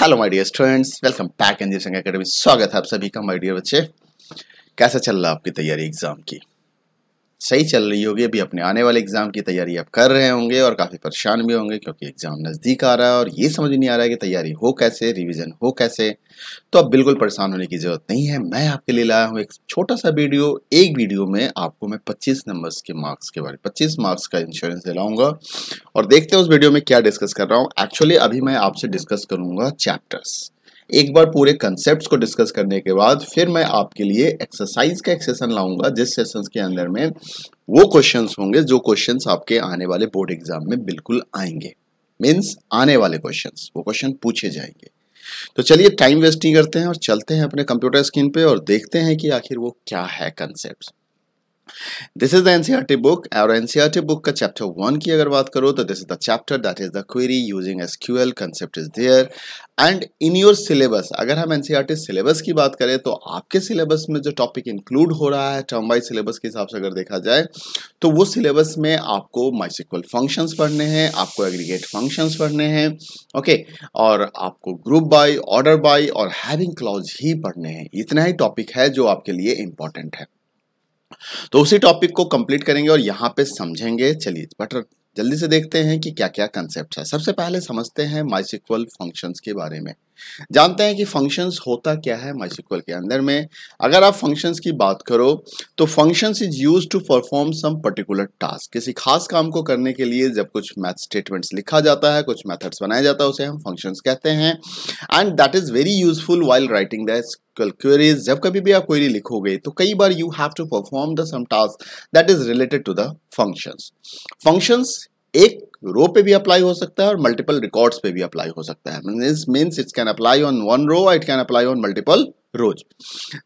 Hello my dear students welcome back एनजीव Sangh academy स्वागत है आप सभी का माय डियर बच्चे कैसा चल रहा है आपकी तैयारी एग्जाम की सही चल रही होगी अभी अपने आने वाले एग्ज़ाम की तैयारी आप कर रहे होंगे और काफ़ी परेशान भी होंगे क्योंकि एग्ज़ाम नज़दीक आ रहा है और ये समझ नहीं आ रहा है कि तैयारी हो कैसे रिवीजन हो कैसे तो अब बिल्कुल परेशान होने की ज़रूरत नहीं है मैं आपके लिए लाया हूँ एक छोटा सा वीडियो एक वीडियो में आपको मैं पच्चीस नंबर्स के मार्क्स के बारे में पच्चीस मार्क्स का इंश्योरेंस दिलाऊंगा और देखते हैं उस वीडियो में क्या डिस्कस कर रहा हूँ एक्चुअली अभी मैं आपसे डिस्कस करूंगा चैप्टर्स एक बार पूरे कंसेप्ट को डिस्कस करने के बाद फिर मैं आपके लिए एक्सरसाइज का एक सेशन लाऊंगा जिस सेशन के अंदर में वो क्वेश्चन होंगे जो क्वेश्चन आपके आने वाले बोर्ड एग्जाम में बिल्कुल आएंगे मीन्स आने वाले क्वेश्चन वो क्वेश्चन पूछे जाएंगे तो चलिए टाइम वेस्ट नहीं करते हैं और चलते हैं अपने कंप्यूटर स्क्रीन पे और देखते हैं कि आखिर वो क्या है concept this is the NCERT book और एनसीआरटी बुक का चैप्टर वन की अगर बात करो तो this is the chapter that is the query using S Q L concept is there and in your syllabus अगर हम एनसीआरटी सिलेबस e की बात करें तो आपके सिलेबस में जो टॉपिक इंक्लूड हो रहा है टर्म बाई सिलेबस के हिसाब से अगर देखा जाए तो वो सिलेबस में आपको माइसिक्वल फंक्शंस पढ़ने हैं आपको एग्रीगेट फंक्शंस पढ़ने हैं ओके okay? और आपको ग्रुप बाई ऑर्डर बाई और हैविंग क्लॉज ही पढ़ने हैं इतना ही टॉपिक है जो आपके लिए इंपॉर्टेंट है तो उसी टॉपिक को कंप्लीट करेंगे और यहाँ पे समझेंगे चलिए बट जल्दी से देखते हैं कि क्या क्या कंसेप्ट है सबसे पहले समझते हैं माइसिक्वल फंक्शंस के बारे में जानते हैं कि फंक्शंस होता क्या है माइसिक्वल के अंदर में अगर आप फंक्शंस की बात करो तो functions is use to perform some particular task किसी खास काम को करने के लिए जब कुछ मैथ स्टेटमेंट्स लिखा जाता है कुछ मैथड्स बनाया जाता है उसे हम फंक्शंस कहते हैं and that is very useful while writing the queries जब कभी भी आप क्वेरी लिखोगे तो कई बार you have to perform the some task that is related to the functions functions एक रो पे भी अप्लाई हो सकता है और मल्टीपल रिकॉर्ड्स पे भी अप्लाई हो सकता है means it's can apply on one row it can apply on multiple rows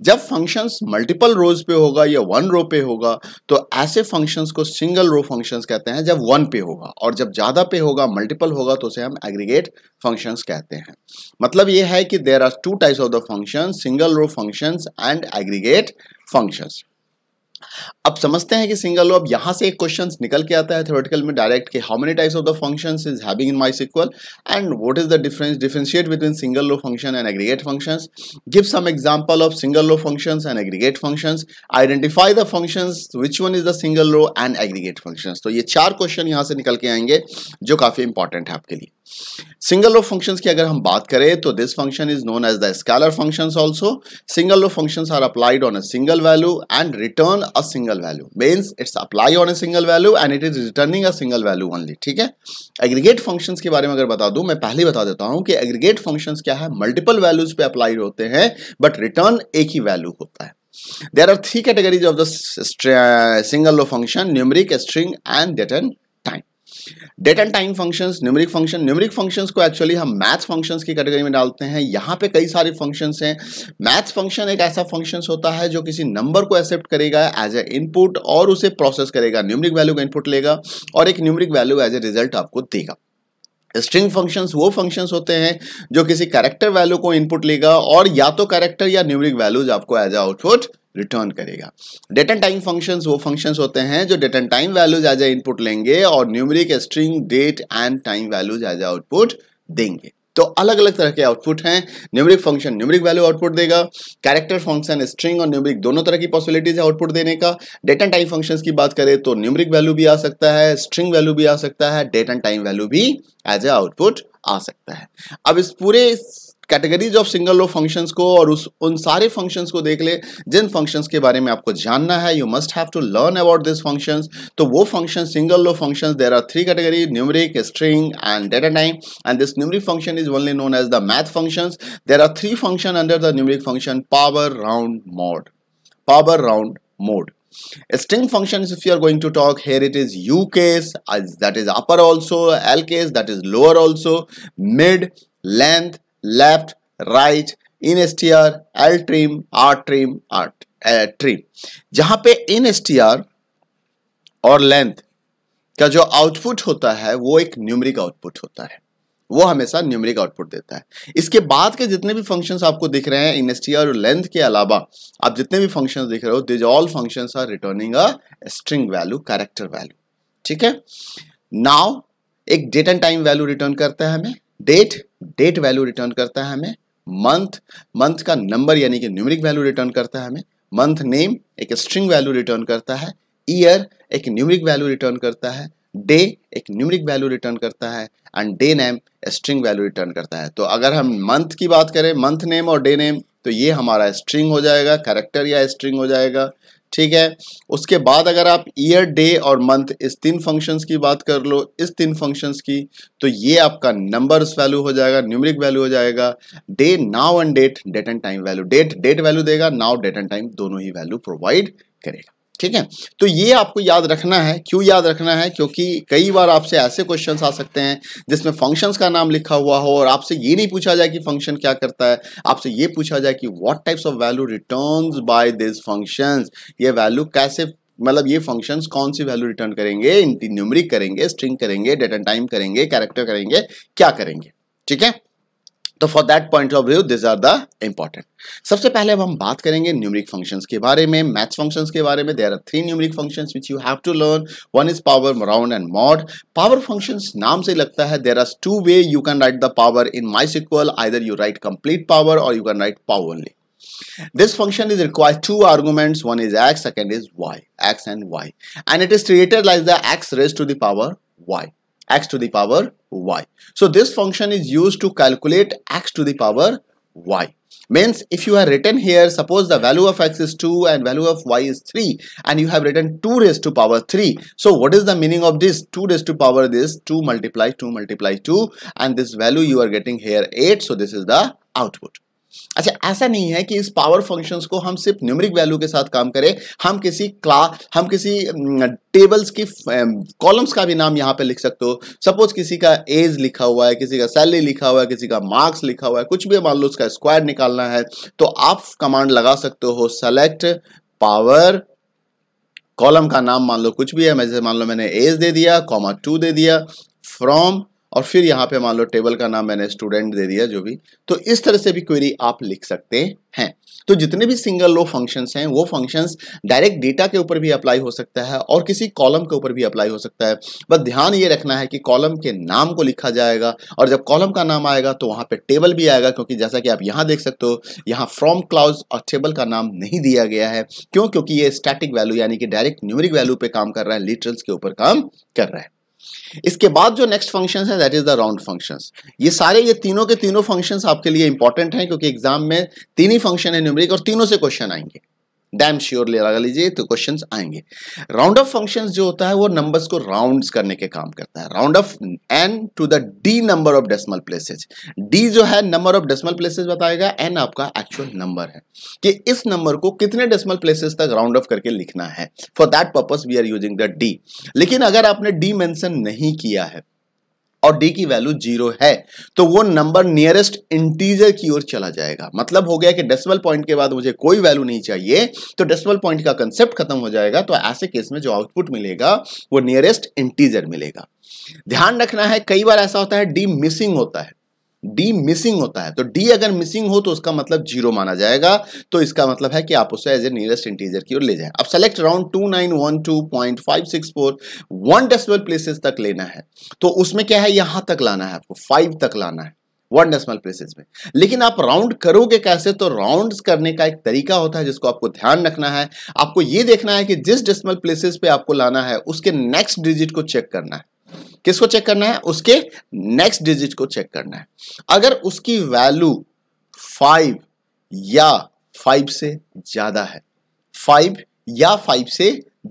जब फंक्शंस मल्टीपल रोज पे होगा या वन रो पे होगा तो ऐसे फंक्शंस को सिंगल रो फंक्शंस कहते हैं जब वन पे होगा और जब ज़्यादा पे होगा मल्टीपल होगा तो उसे हम एग्रीगेट फंक्शंस कहते हैं मतलब ये है कि there are two types of the function single row functions and aggregate functions अब समझते हैं कि सिंगल लो अब यहाँ से एक क्वेश्चन निकल के आता है थ्योरेटिकल में डायरेक्ट कि how many types of the function is having in my SQL and what is the difference differentiate between single row function and aggregate function give some example of single row function and aggregate function identify the function which one is the single row and aggregate function तो ये चार question यहाँ से निकल के आएंगे जो काफ़ी इंपॉर्टेंट है आपके लिए सिंगल ऑफ फंक्शंस की अगर हम बात करें तो this function is known as the scalar functions also single of functions are applied on a single value and return a single value means it's apply on a single value and it is returning a single value only ठीक है aggregate functions के बारे में अगर बता दूं मैं पहले बता देता हूं कि एग्रीगेट फंक्शंस क्या है मल्टीपल वैल्यूज पे अप्लाइड होते हैं बट रिटर्न एक ही वैल्यू होता है there are three categories of the uh, single row function numeric string and data and date and time functions numeric function numeric functions को actually हम मैथ्स फंक्शंस की category में डालते हैं यहाँ पे कई सारे फंक्शंस हैं मैथ्स फंक्शन एक ऐसा फंक्शन होता है जो किसी नंबर को एक्सेप्ट करेगा एज ए इनपुट और उसे प्रोसेस करेगा न्यूमरिक वैल्यू का इनपुट लेगा और एक numeric value as a result आपको देगा स्ट्रिंग फंक्शंस वो फंक्शंस होते हैं जो किसी कैरेक्टर वैल्यू को इनपुट लेगा और या तो कैरेक्टर या न्यूमरिक वैल्यूज आपको एज आउटपुट रिटर्न करेगा डेट एंड टाइम फंक्शंस वो फंक्शंस होते हैं जो डेट एंड टाइम वैल्यूज आ जाए इनपुट लेंगे और numeric string date and time values आ जाए आउटपुट देंगे तो अलग अलग तरह के आउटपुट हैं numeric function numeric value output देगा कैरेक्टर फंक्शन स्ट्रिंग और न्यूमरिक दोनों तरह की पॉसिबिलिटीज है आउटपुट देने का डेट एंड टाइम फंक्शन की बात करें तो न्यूमरिक वैल्यू भी आ सकता है स्ट्रिंग वैल्यू भी आ सकता है डेट एंड टाइम वैल्यू भी एज ए आउटपुट आ सकता है अब इस पूरे categories of single row functions को और उस उन सारे फंक्शंस को देख ले जिन फंक्शंस के बारे में आपको जानना है you must have to learn about this functions तो वो function single row functions there are three category numeric string and data time and this numeric function is only known as the math function there are three function under the numeric function power round mode power round mode A string functions if you are going to talk here it is u case as that is upper also l case that is lower also mid length left, right, in S T R L trim R trim R trim जहां पे in S T R और length का जो output होता है वो एक numeric output होता है वो हमेशा न्यूमरिक आउटपुट देता है इसके बाद के जितने भी फंक्शंस आपको दिख रहे हैं और लेंथ के अलावा आप जितने भी फंक्शंस दिख रहे हो these all functions are returning a string value character value ठीक है नाउ एक date and time value return करता है हमें डेट डेट वैल्यू रिटर्न करता है हमें मंथ मंथ का नंबर यानी कि न्यूमरिक वैल्यू रिटर्न करता है हमें मंथ नेम एक स्ट्रिंग वैल्यू रिटर्न करता है ईयर एक न्यूमरिक वैल्यू रिटर्न करता है डे एक न्यूमरिक वैल्यू रिटर्न करता है and day name string value return करता है तो अगर हम मंथ की बात करें मंथ नेम और डे नेम तो ये हमारा स्ट्रिंग हो जाएगा करेक्टर या स्ट्रिंग हो जाएगा ठीक है उसके बाद अगर आप ईयर डे और मंथ इस तीन फंक्शंस की बात कर लो इस तीन फंक्शंस की तो ये आपका नंबर्स वैल्यू हो जाएगा न्यूमरिक वैल्यू हो जाएगा day now and date date and time value date date value देगा नाउ डेट एंड टाइम दोनों ही वैल्यू प्रोवाइड करेगा ठीक है तो ये आपको याद रखना है क्यों याद रखना है क्योंकि कई बार आपसे ऐसे क्वेश्चन आ सकते हैं जिसमें फंक्शंस का नाम लिखा हुआ हो और आपसे ये नहीं पूछा जाए कि फंक्शन क्या करता है आपसे ये पूछा जाए कि what types of value returns by this functions ये वैल्यू कैसे मतलब ये फंक्शंस कौन सी वैल्यू रिटर्न करेंगे न्यूमरिक करेंगे स्ट्रिंग करेंगे डेट एंड टाइम करेंगे कैरेक्टर करेंगे क्या करेंगे ठीक है तो for that point of view this are the important सबसे पहले अब हम बात करेंगे न्यूमरिक फंक्शंस के बारे में मैथ्स फंक्शंस के बारे में there are three numeric functions which you have to learn one is power round and mod power functions नाम से लगता है there are two way you can write the power in my SQL either you write complete power और you can write power only This function is required two arguments. One is x, second is y, x and y. And it is treated like the x raised to the power y. x to the power y. So this function is used to calculate x to the power y. Means if you have written here, suppose the value of x is 2 and value of y is 3 and you have written 2 raised to power 3. So what is the meaning of this? 2 raised to power this 2 multiply 2 multiply 2 and this value you are getting here 8. So this is the output. अच्छा ऐसा नहीं है कि इस power functions को हम सिर्फ numeric value के साथ काम करें हम किसी क्लास हम किसी टेबल्स की कॉलम्स का भी नाम यहाँ पे लिख सकते हो सपोज किसी का एज लिखा हुआ है किसी का सैलरी लिखा हुआ है किसी का मार्क्स लिखा हुआ है कुछ भी मान लो उसका स्क्वायर निकालना है तो आप कमांड लगा सकते हो सेलेक्ट पावर कॉलम का नाम मान लो कुछ भी है मैं जैसे मान लो मैंने एज दे दिया कॉमा टू दे दिया फ्रॉम और फिर यहाँ पे मान लो टेबल का नाम मैंने स्टूडेंट दे दिया जो भी तो इस तरह से भी क्वेरी आप लिख सकते हैं तो जितने भी सिंगल लो फंक्शंस हैं वो फंक्शंस डायरेक्ट डेटा के ऊपर भी अप्लाई हो सकता है और किसी कॉलम के ऊपर भी अप्लाई हो सकता है बस ध्यान ये रखना है कि कॉलम के नाम को लिखा जाएगा और जब कॉलम का नाम आएगा तो वहाँ पे टेबल भी आएगा क्योंकि जैसा कि आप यहाँ देख सकते हो यहाँ फ्रॉम क्लाउज और टेबल का नाम नहीं दिया गया है क्यों क्योंकि ये स्टैटिक वैल्यू यानी कि डायरेक्ट न्यूमरिक वैल्यू पे काम कर रहा है लिटरल्स के ऊपर काम कर रहा है इसके बाद जो नेक्स्ट फंक्शन है that is the round function ये सारे ये तीनों के तीनों फंक्शन आपके लिए इंपॉर्टेंट हैं क्योंकि एग्जाम में तीन ही फंक्शन है न्यूमरिक और तीनों से क्वेश्चन आएंगे डैम श्योर ले लगा लीजिए तो क्वेश्चन आएंगे राउंड ऑफ फंक्शन जो होता है वो नंबर्स को राउंड करने के काम करता है round off N to the D number of decimal places D जो है नंबर ऑफ डेसिमल प्लेसेज बताएगा एन आपका एक्चुअल नंबर है कि इस नंबर को कितने डेसिमल प्लेसेज तक राउंड ऑफ करके लिखना है for that purpose we are using the D लेकिन अगर आपने डी मेंशन नहीं किया है और डी की वैल्यू जीरो है तो वो नंबर नियरेस्ट इंटीजर की ओर चला जाएगा मतलब हो गया कि डेसिमल पॉइंट के बाद मुझे कोई वैल्यू नहीं चाहिए तो डेसिमल पॉइंट का कंसेप्ट खत्म हो जाएगा तो ऐसे केस में जो आउटपुट मिलेगा वो नियरेस्ट इंटीजर मिलेगा ध्यान रखना है कई बार ऐसा होता है डी मिसिंग होता है डी मिसिंग होता है तो डी अगर मिसिंग हो तो उसका मतलब जीरो माना जाएगा तो इसका मतलब है कि आप उसे एज ए नियरेस्ट इंटीजर की ओर ले जाएं अब select round two nine one two point five six four one decimal places तक लेना है तो उसमें क्या है यहां तक लाना है आपको फाइव तक लाना है वन डेसिमल प्लेसेस में लेकिन आप राउंड करोगे कैसे तो राउंड करने का एक तरीका होता है जिसको आपको ध्यान रखना है आपको यह देखना है कि जिस डेसिमल प्लेसेस पे आपको लाना है उसके नेक्स्ट डिजिट को चेक करना है किसको चेक करना है उसके नेक्स्ट डिजिट को चेक करना है अगर उसकी वैल्यू फाइव या फाइव से ज्यादा है फाइव या फाइव से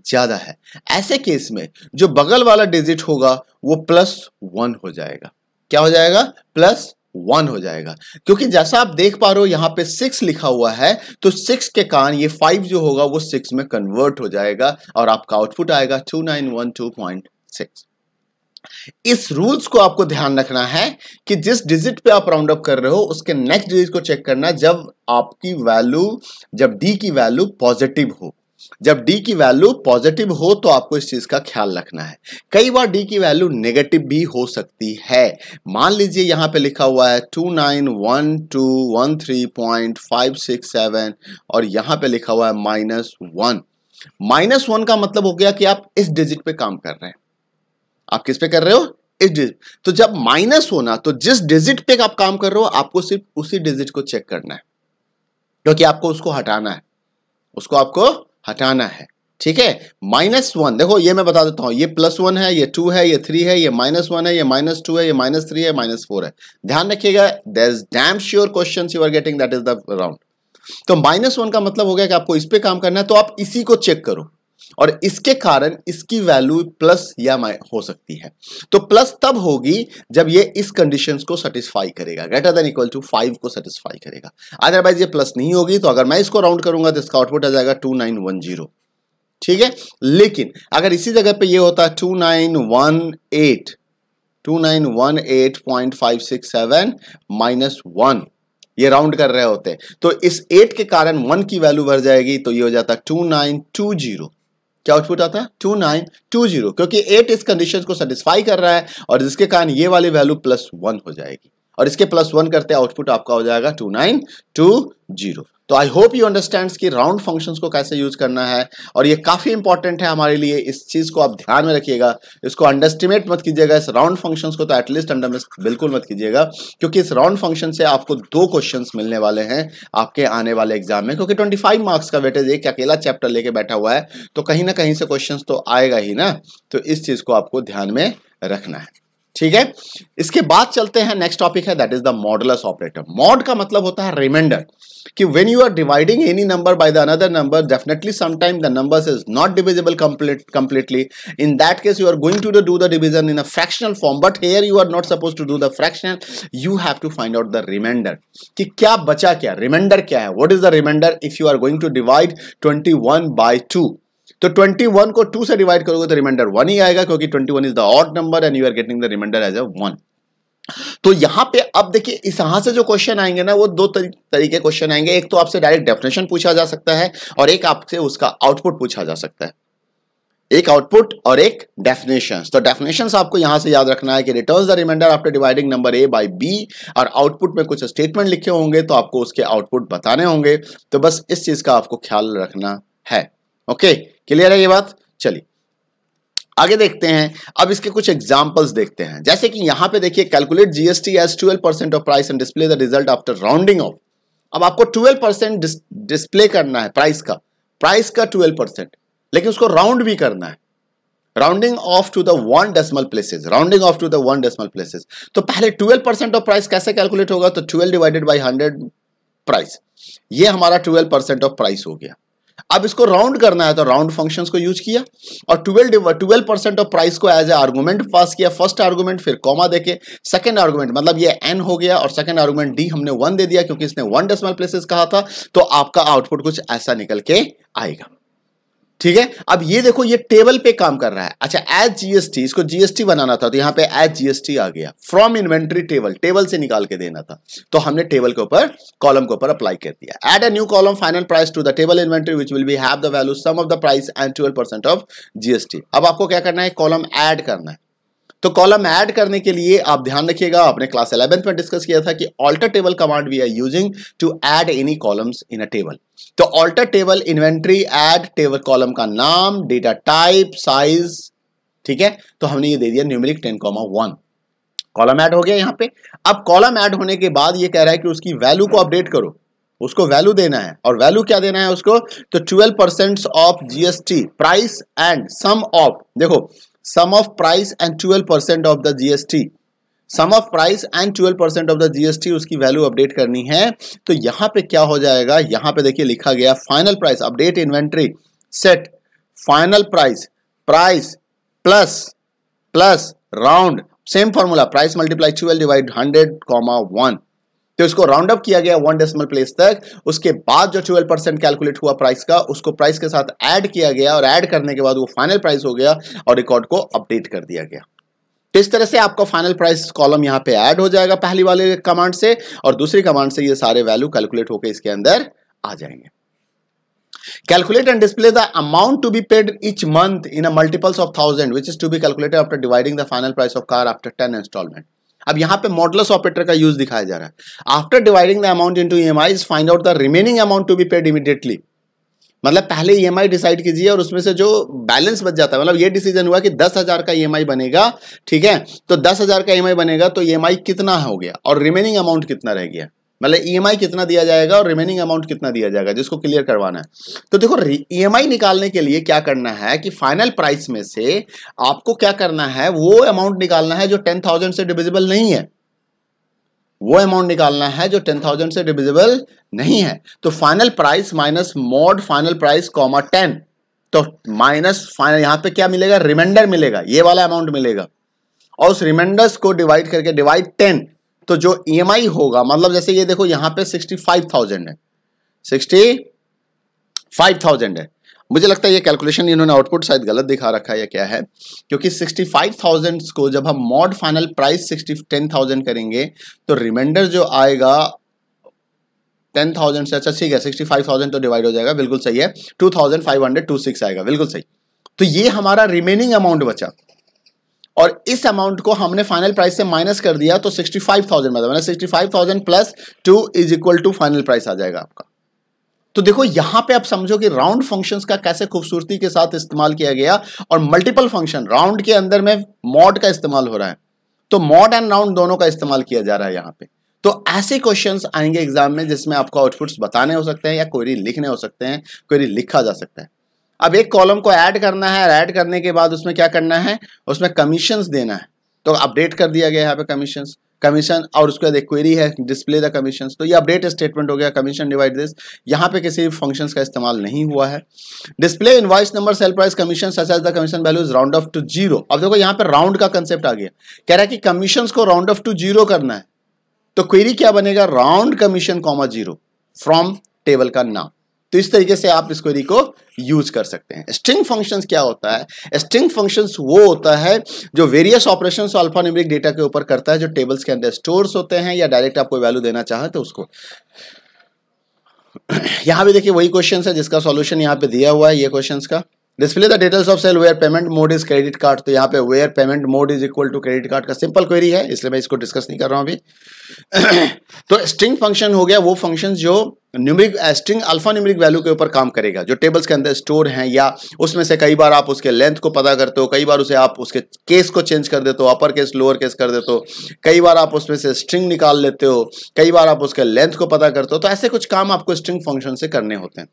ज्यादा है ऐसे केस में जो बगल वाला डिजिट होगा वो प्लस वन हो जाएगा क्या हो जाएगा प्लस वन हो जाएगा क्योंकि जैसा आप देख पा रहे हो यहाँ पे सिक्स लिखा हुआ है तो सिक्स के कारण ये फाइव जो होगा वो सिक्स में कन्वर्ट हो जाएगा और आपका आउटपुट आएगा two nine one two point six इस रूल्स को आपको ध्यान रखना है कि जिस डिजिट पे आप राउंड अप कर रहे हो उसके नेक्स्ट डिजिट को चेक करना जब आपकी वैल्यू जब डी की वैल्यू पॉजिटिव हो जब डी की वैल्यू पॉजिटिव हो तो आपको इस चीज का ख्याल रखना है कई बार डी की वैल्यू नेगेटिव भी हो सकती है मान लीजिए यहां पे लिखा हुआ है two nine one two one three point five six seven और यहां पे लिखा हुआ है माइनस वन माइनस वन का मतलब हो गया कि आप इस डिजिट पे काम कर रहे हैं आप किस पे कर रहे हो इस डिजिट तो जब माइनस होना तो जिस डिजिट पे आप काम कर रहे हो आपको सिर्फ उसी डिजिट को चेक करना है क्योंकि आपको उसको हटाना है उसको आपको हटाना है ठीक है माइनस वन देखो ये मैं बता देता हूं ये प्लस वन है ये टू है ये थ्री है ये माइनस वन है ये माइनस टू है ये माइनस थ्री है माइनस फोर है ध्यान रखिएगा there is damn sure question you are getting that is the round तो माइनस वन का मतलब हो गया कि आपको इस पे काम करना है तो आप इसी को चेक करो और इसके कारण इसकी वैल्यू प्लस या हो सकती है तो प्लस तब होगी जब ये इस कंडीशन को सेटिस्फाई करेगा greater than equal to five को सेटिस्फाई करेगा अदरवाइज ये प्लस नहीं होगी तो अगर मैं इसको राउंड करूंगा तो इसका आउटपुट आ जाएगा टू नाइन वन जीरो ठीक है लेकिन अगर इसी जगह पे ये होता है two nine one eight two nine one eight point five six seven minus one ये राउंड कर रहे होते तो इस एट के कारण वन की वैल्यू भर जाएगी तो ये हो जाता टू नाइन टू जीरो क्या आउटपुट आता है टू नाइन टू जीरो क्योंकि एट इस कंडीशन को सेटिस्फाई कर रहा है और जिसके कारण ये वाली वैल्यू प्लस वन हो जाएगी और इसके प्लस वन करते आउटपुट आपका हो जाएगा टू नाइन टू जीरो तो आई होप यू अंडरस्टैंड कि राउंड फंक्शंस को कैसे यूज करना है और ये काफ़ी इंपॉर्टेंट है हमारे लिए इस चीज़ को आप ध्यान में रखिएगा इसको अंडरस्टिमेट मत कीजिएगा इस राउंड फंक्शंस को तो एटलीस्ट अंडर बिल्कुल मत कीजिएगा क्योंकि इस राउंड फंक्शन से आपको दो क्वेश्चन मिलने वाले हैं आपके आने वाले एग्जाम में क्योंकि ट्वेंटी मार्क्स का वेटेज एक अकेला चैप्टर लेके बैठा हुआ है तो कहीं ना कहीं से क्वेश्चन तो आएगा ही ना तो इस चीज़ को आपको ध्यान में रखना है ठीक है इसके बाद चलते हैं नेक्स्ट टॉपिक है that is the modulus operator mod का मतलब होता है रिमाइंडर कि when you are dividing any number by the another number definitely sometime the numbers is not divisible complete completely in that case you are going to do the division in a fractional form but here you are not suppose to do the fractional you have to find out the remainder कि क्या बचा क्या remainder क्या है what is the remainder if you are going to divide twenty one by two तो 21 को 2 से divide करोगे तो रिमाइंडर 1 ही आएगा क्योंकि 21 is the odd number and you are getting the remainder as a 1 तो यहां पे अब देखिए इस यहां से जो क्वेश्चन आएंगे ना वो दो तरीके क्वेश्चन आएंगे एक तो आपसे डायरेक्ट डेफिनेशन पूछा जा सकता है और एक आपसे उसका आउटपुट पूछा जा सकता है एक आउटपुट और एक डेफिनेशन तो डेफिनेशन आपको यहां से याद रखना है कि returns the remainder after dividing number a by b और आउटपुट में कुछ स्टेटमेंट लिखे होंगे तो आपको उसके आउटपुट बताने होंगे तो बस इस चीज का आपको ख्याल रखना है ओके okay? क्लियर है ये बात चलिए आगे देखते हैं अब इसके कुछ एग्जांपल्स देखते हैं जैसे कि यहां पे देखिए calculate GST as twelve percent of price and display the result after rounding off अब आपको ट्वेल्व परसेंट डिस्प्ले करना है प्राइस का प्राइस का ट्वेल्व परसेंट लेकिन उसको राउंड भी करना है rounding off to the one decimal places rounding off to the one decimal places तो पहले ट्वेल्व परसेंट ऑफ प्राइस कैसे कैलकुलेट होगा तो twelve divided by hundred price ये हमारा ट्वेल्व परसेंट ऑफ प्राइस हो गया अब इसको राउंड करना है तो राउंड फंक्शंस को यूज किया और twelve twelve percent of price को एज ए आर्गूमेंट पास किया फर्स्ट आर्गूमेंट फिर कॉमा देके सेकंड आर्गूमेंट मतलब ये एन हो गया और सेकंड आर्गूमेंट डी हमने वन दे दिया क्योंकि इसने वन डेसिमल प्लेसेस कहा था तो आपका आउटपुट कुछ ऐसा निकल के आएगा ठीक है अब ये देखो ये टेबल पे काम कर रहा है अच्छा एज जीएसटी इसको जीएसटी बनाना था तो यहां पे एज जीएसटी आ गया फ्रॉम इन्वेंट्री टेबल टेबल से निकाल के देना था तो हमने टेबल के ऊपर कॉलम के ऊपर अप्लाई कर दिया add a new column final price to the table inventory which will be have the value sum of the price and twelve of GST अब आपको क्या करना है कॉलम एड करना है तो कॉलम ऐड करने के लिए आप ध्यान रखिएगा आपने क्लास इलेवेंथ में डिस्कस किया था कि alter table command we are using to add any columns in a table तो alter table inventory add table column का नाम डेटा टाइप साइज ठीक है तो हमने ये दे दिया numeric ten comma one column add हो गया यहां पे अब कॉलम ऐड होने के बाद ये कह रहा है कि उसकी वैल्यू को अपडेट करो उसको वैल्यू देना है और वैल्यू क्या देना है उसको तो twelve percent of GST price and sum of देखो sum of price and 12% of the GST sum of price and twelve percent of the GST उसकी वैल्यू अपडेट करनी है तो यहां पे क्या हो जाएगा यहां पे देखिए लिखा गया final price update inventory set final price price plus plus round same formula price multiply twelve divide hundred comma one तो इसको राउंड अप किया गया वन डेसिमल प्लेस तक उसके बाद जो ट्वेल्व परसेंट कैलकुलेट हुआ प्राइस का उसको प्राइस के साथ ऐड किया गया और ऐड करने के बाद वो फाइनल प्राइस हो गया और रिकॉर्ड को अपडेट कर दिया गया तो इस तरह से आपका फाइनल प्राइस कॉलम यहाँ पे ऐड हो जाएगा पहली वाले कमांड से और दूसरी कमांड से ये सारे वैल्यू कैलकुलेट होकर इसके अंदर आ जाएंगे calculate and display the amount to be paid each month in multiples of thousand which is to be calculated after dividing the final price of car after ten installment अब यहाँ पे modulus operator का use दिखाया जा रहा है after dividing the amount into EMI find out the remaining amount to be paid immediately मतलब पहले ई e डिसाइड कीजिए और उसमें से जो बैलेंस बच जाता है मतलब ये डिसीजन हुआ कि दस हज़ार का ई e बनेगा ठीक है तो दस हज़ार का ई e बनेगा तो ई कितना हो गया और रिमेनिंग अमाउंट कितना रह गया मतलब ईएमआई e कितना दिया जाएगा और रिमेनिंग अमाउंट कितना दिया जाएगा जिसको क्लियर करवाना है तो देखो ईएमआई e निकालने के लिए क्या करना है कि फाइनल प्राइस में से आपको क्या करना है वो अमाउंट निकालना है जो टेन थाउजेंड से डिविजिबल नहीं है वो अमाउंट निकालना है जो टेन थाउजेंड से डिविजिबल नहीं है तो final price minus mod final price comma ten तो माइनस फाइनल यहां पे क्या मिलेगा रिमाइंडर मिलेगा ये वाला अमाउंट मिलेगा और उस रिमाइंडर्स को डिवाइड करके डिवाइड टेन तो जो ई e होगा मतलब जैसे ये देखो यहां पे सिक्सटी फाइव थाउजेंड है सिक्सटी फाइव थाउजेंड है मुझे लगता है ये कैलकुलेशन इन्होंने आउटपुट शायद गलत दिखा रखा है या क्या है क्योंकि सिक्सटी फाइव थाउजेंड को जब हम mod final price sixty ten thousand करेंगे तो रिमाइंडर जो आएगा टेन थाउजेंड से अच्छा ठीक है सिक्सटी फाइव थाउजेंड तो डिवाइड हो जाएगा बिल्कुल सही है two thousand five hundred two six आएगा बिल्कुल सही तो ये हमारा रिमेनिंग अमाउंट बचा और इस अमाउंट को हमने फाइनल प्राइस से माइनस कर दिया तो सिक्सटी फाइव थाउजेंड मतलब sixty five thousand plus two is equal to final price आ जाएगा आपका तो देखो यहां पे आप समझो कि राउंड फंक्शंस का कैसे खूबसूरती के साथ इस्तेमाल किया गया और मल्टीपल फंक्शन राउंड के अंदर में मॉड का इस्तेमाल हो रहा है तो मॉड एंड राउंड दोनों का इस्तेमाल किया जा रहा है यहां पर तो ऐसे क्वेश्चन आएंगे एग्जाम में जिसमें आपको आउटपुट्स बताने हो सकते हैं या क्वेरी लिखने हो सकते हैं क्वेरी लिखा जा सकता है अब एक कॉलम को ऐड करना है ऐड करने के बाद उसमें क्या करना है उसमें कमीशंस देना है तो अपडेट कर दिया गया यहाँ पे कमीशंस कमीशन और उसके बाद एक क्वेरी है डिस्प्ले द कमीशन तो ये अपडेट स्टेटमेंट हो गया कमीशन डिवाइड दिस यहाँ पे किसी भी फंक्शन का इस्तेमाल नहीं हुआ है display invoice number sale price commission such as the commission value is round off to zero अब देखो यहाँ पे राउंड का कंसेप्ट आ गया कह रहा है कि कमीशन को राउंड ऑफ टू जीरो करना है तो क्वेरी क्या बनेगा round commission comma zero from table का नाम तो इस तरीके से आप इस क्वेरी को यूज कर सकते हैं स्ट्रिंग फंक्शंस क्या होता है स्ट्रिंग फंक्शंस वो होता है जो वेरियस ऑपरेशन अल्फानिमरिक डेटा के ऊपर करता है जो टेबल्स के अंदर स्टोर होते हैं या डायरेक्ट आपको वैल्यू देना चाहे तो उसको यहां भी देखिए वही क्वेश्चन है जिसका सोल्यूशन यहां पर दिया हुआ है ये क्वेश्चन का display the details of sale where payment mode is credit card तो यहाँ पे where payment mode is equal to credit card का सिंपल क्वेरी है इसलिए मैं इसको डिस्कस नहीं कर रहा हूँ अभी तो स्ट्रिंग फंक्शन हो गया वो फंक्शन जो numeric string alpha numeric value के ऊपर काम करेगा जो टेबल्स के अंदर स्टोर हैं या उसमें से कई बार आप उसके लेंथ को पता करते हो कई बार उसे आप उसके केस को चेंज कर देते हो अपर केस लोअर केस कर देते हो कई बार आप उसमें से स्ट्रिंग निकाल लेते हो कई बार आप उसके लेंथ को पता करते हो तो ऐसे कुछ काम आपको स्ट्रिंग फंक्शन से करने होते हैं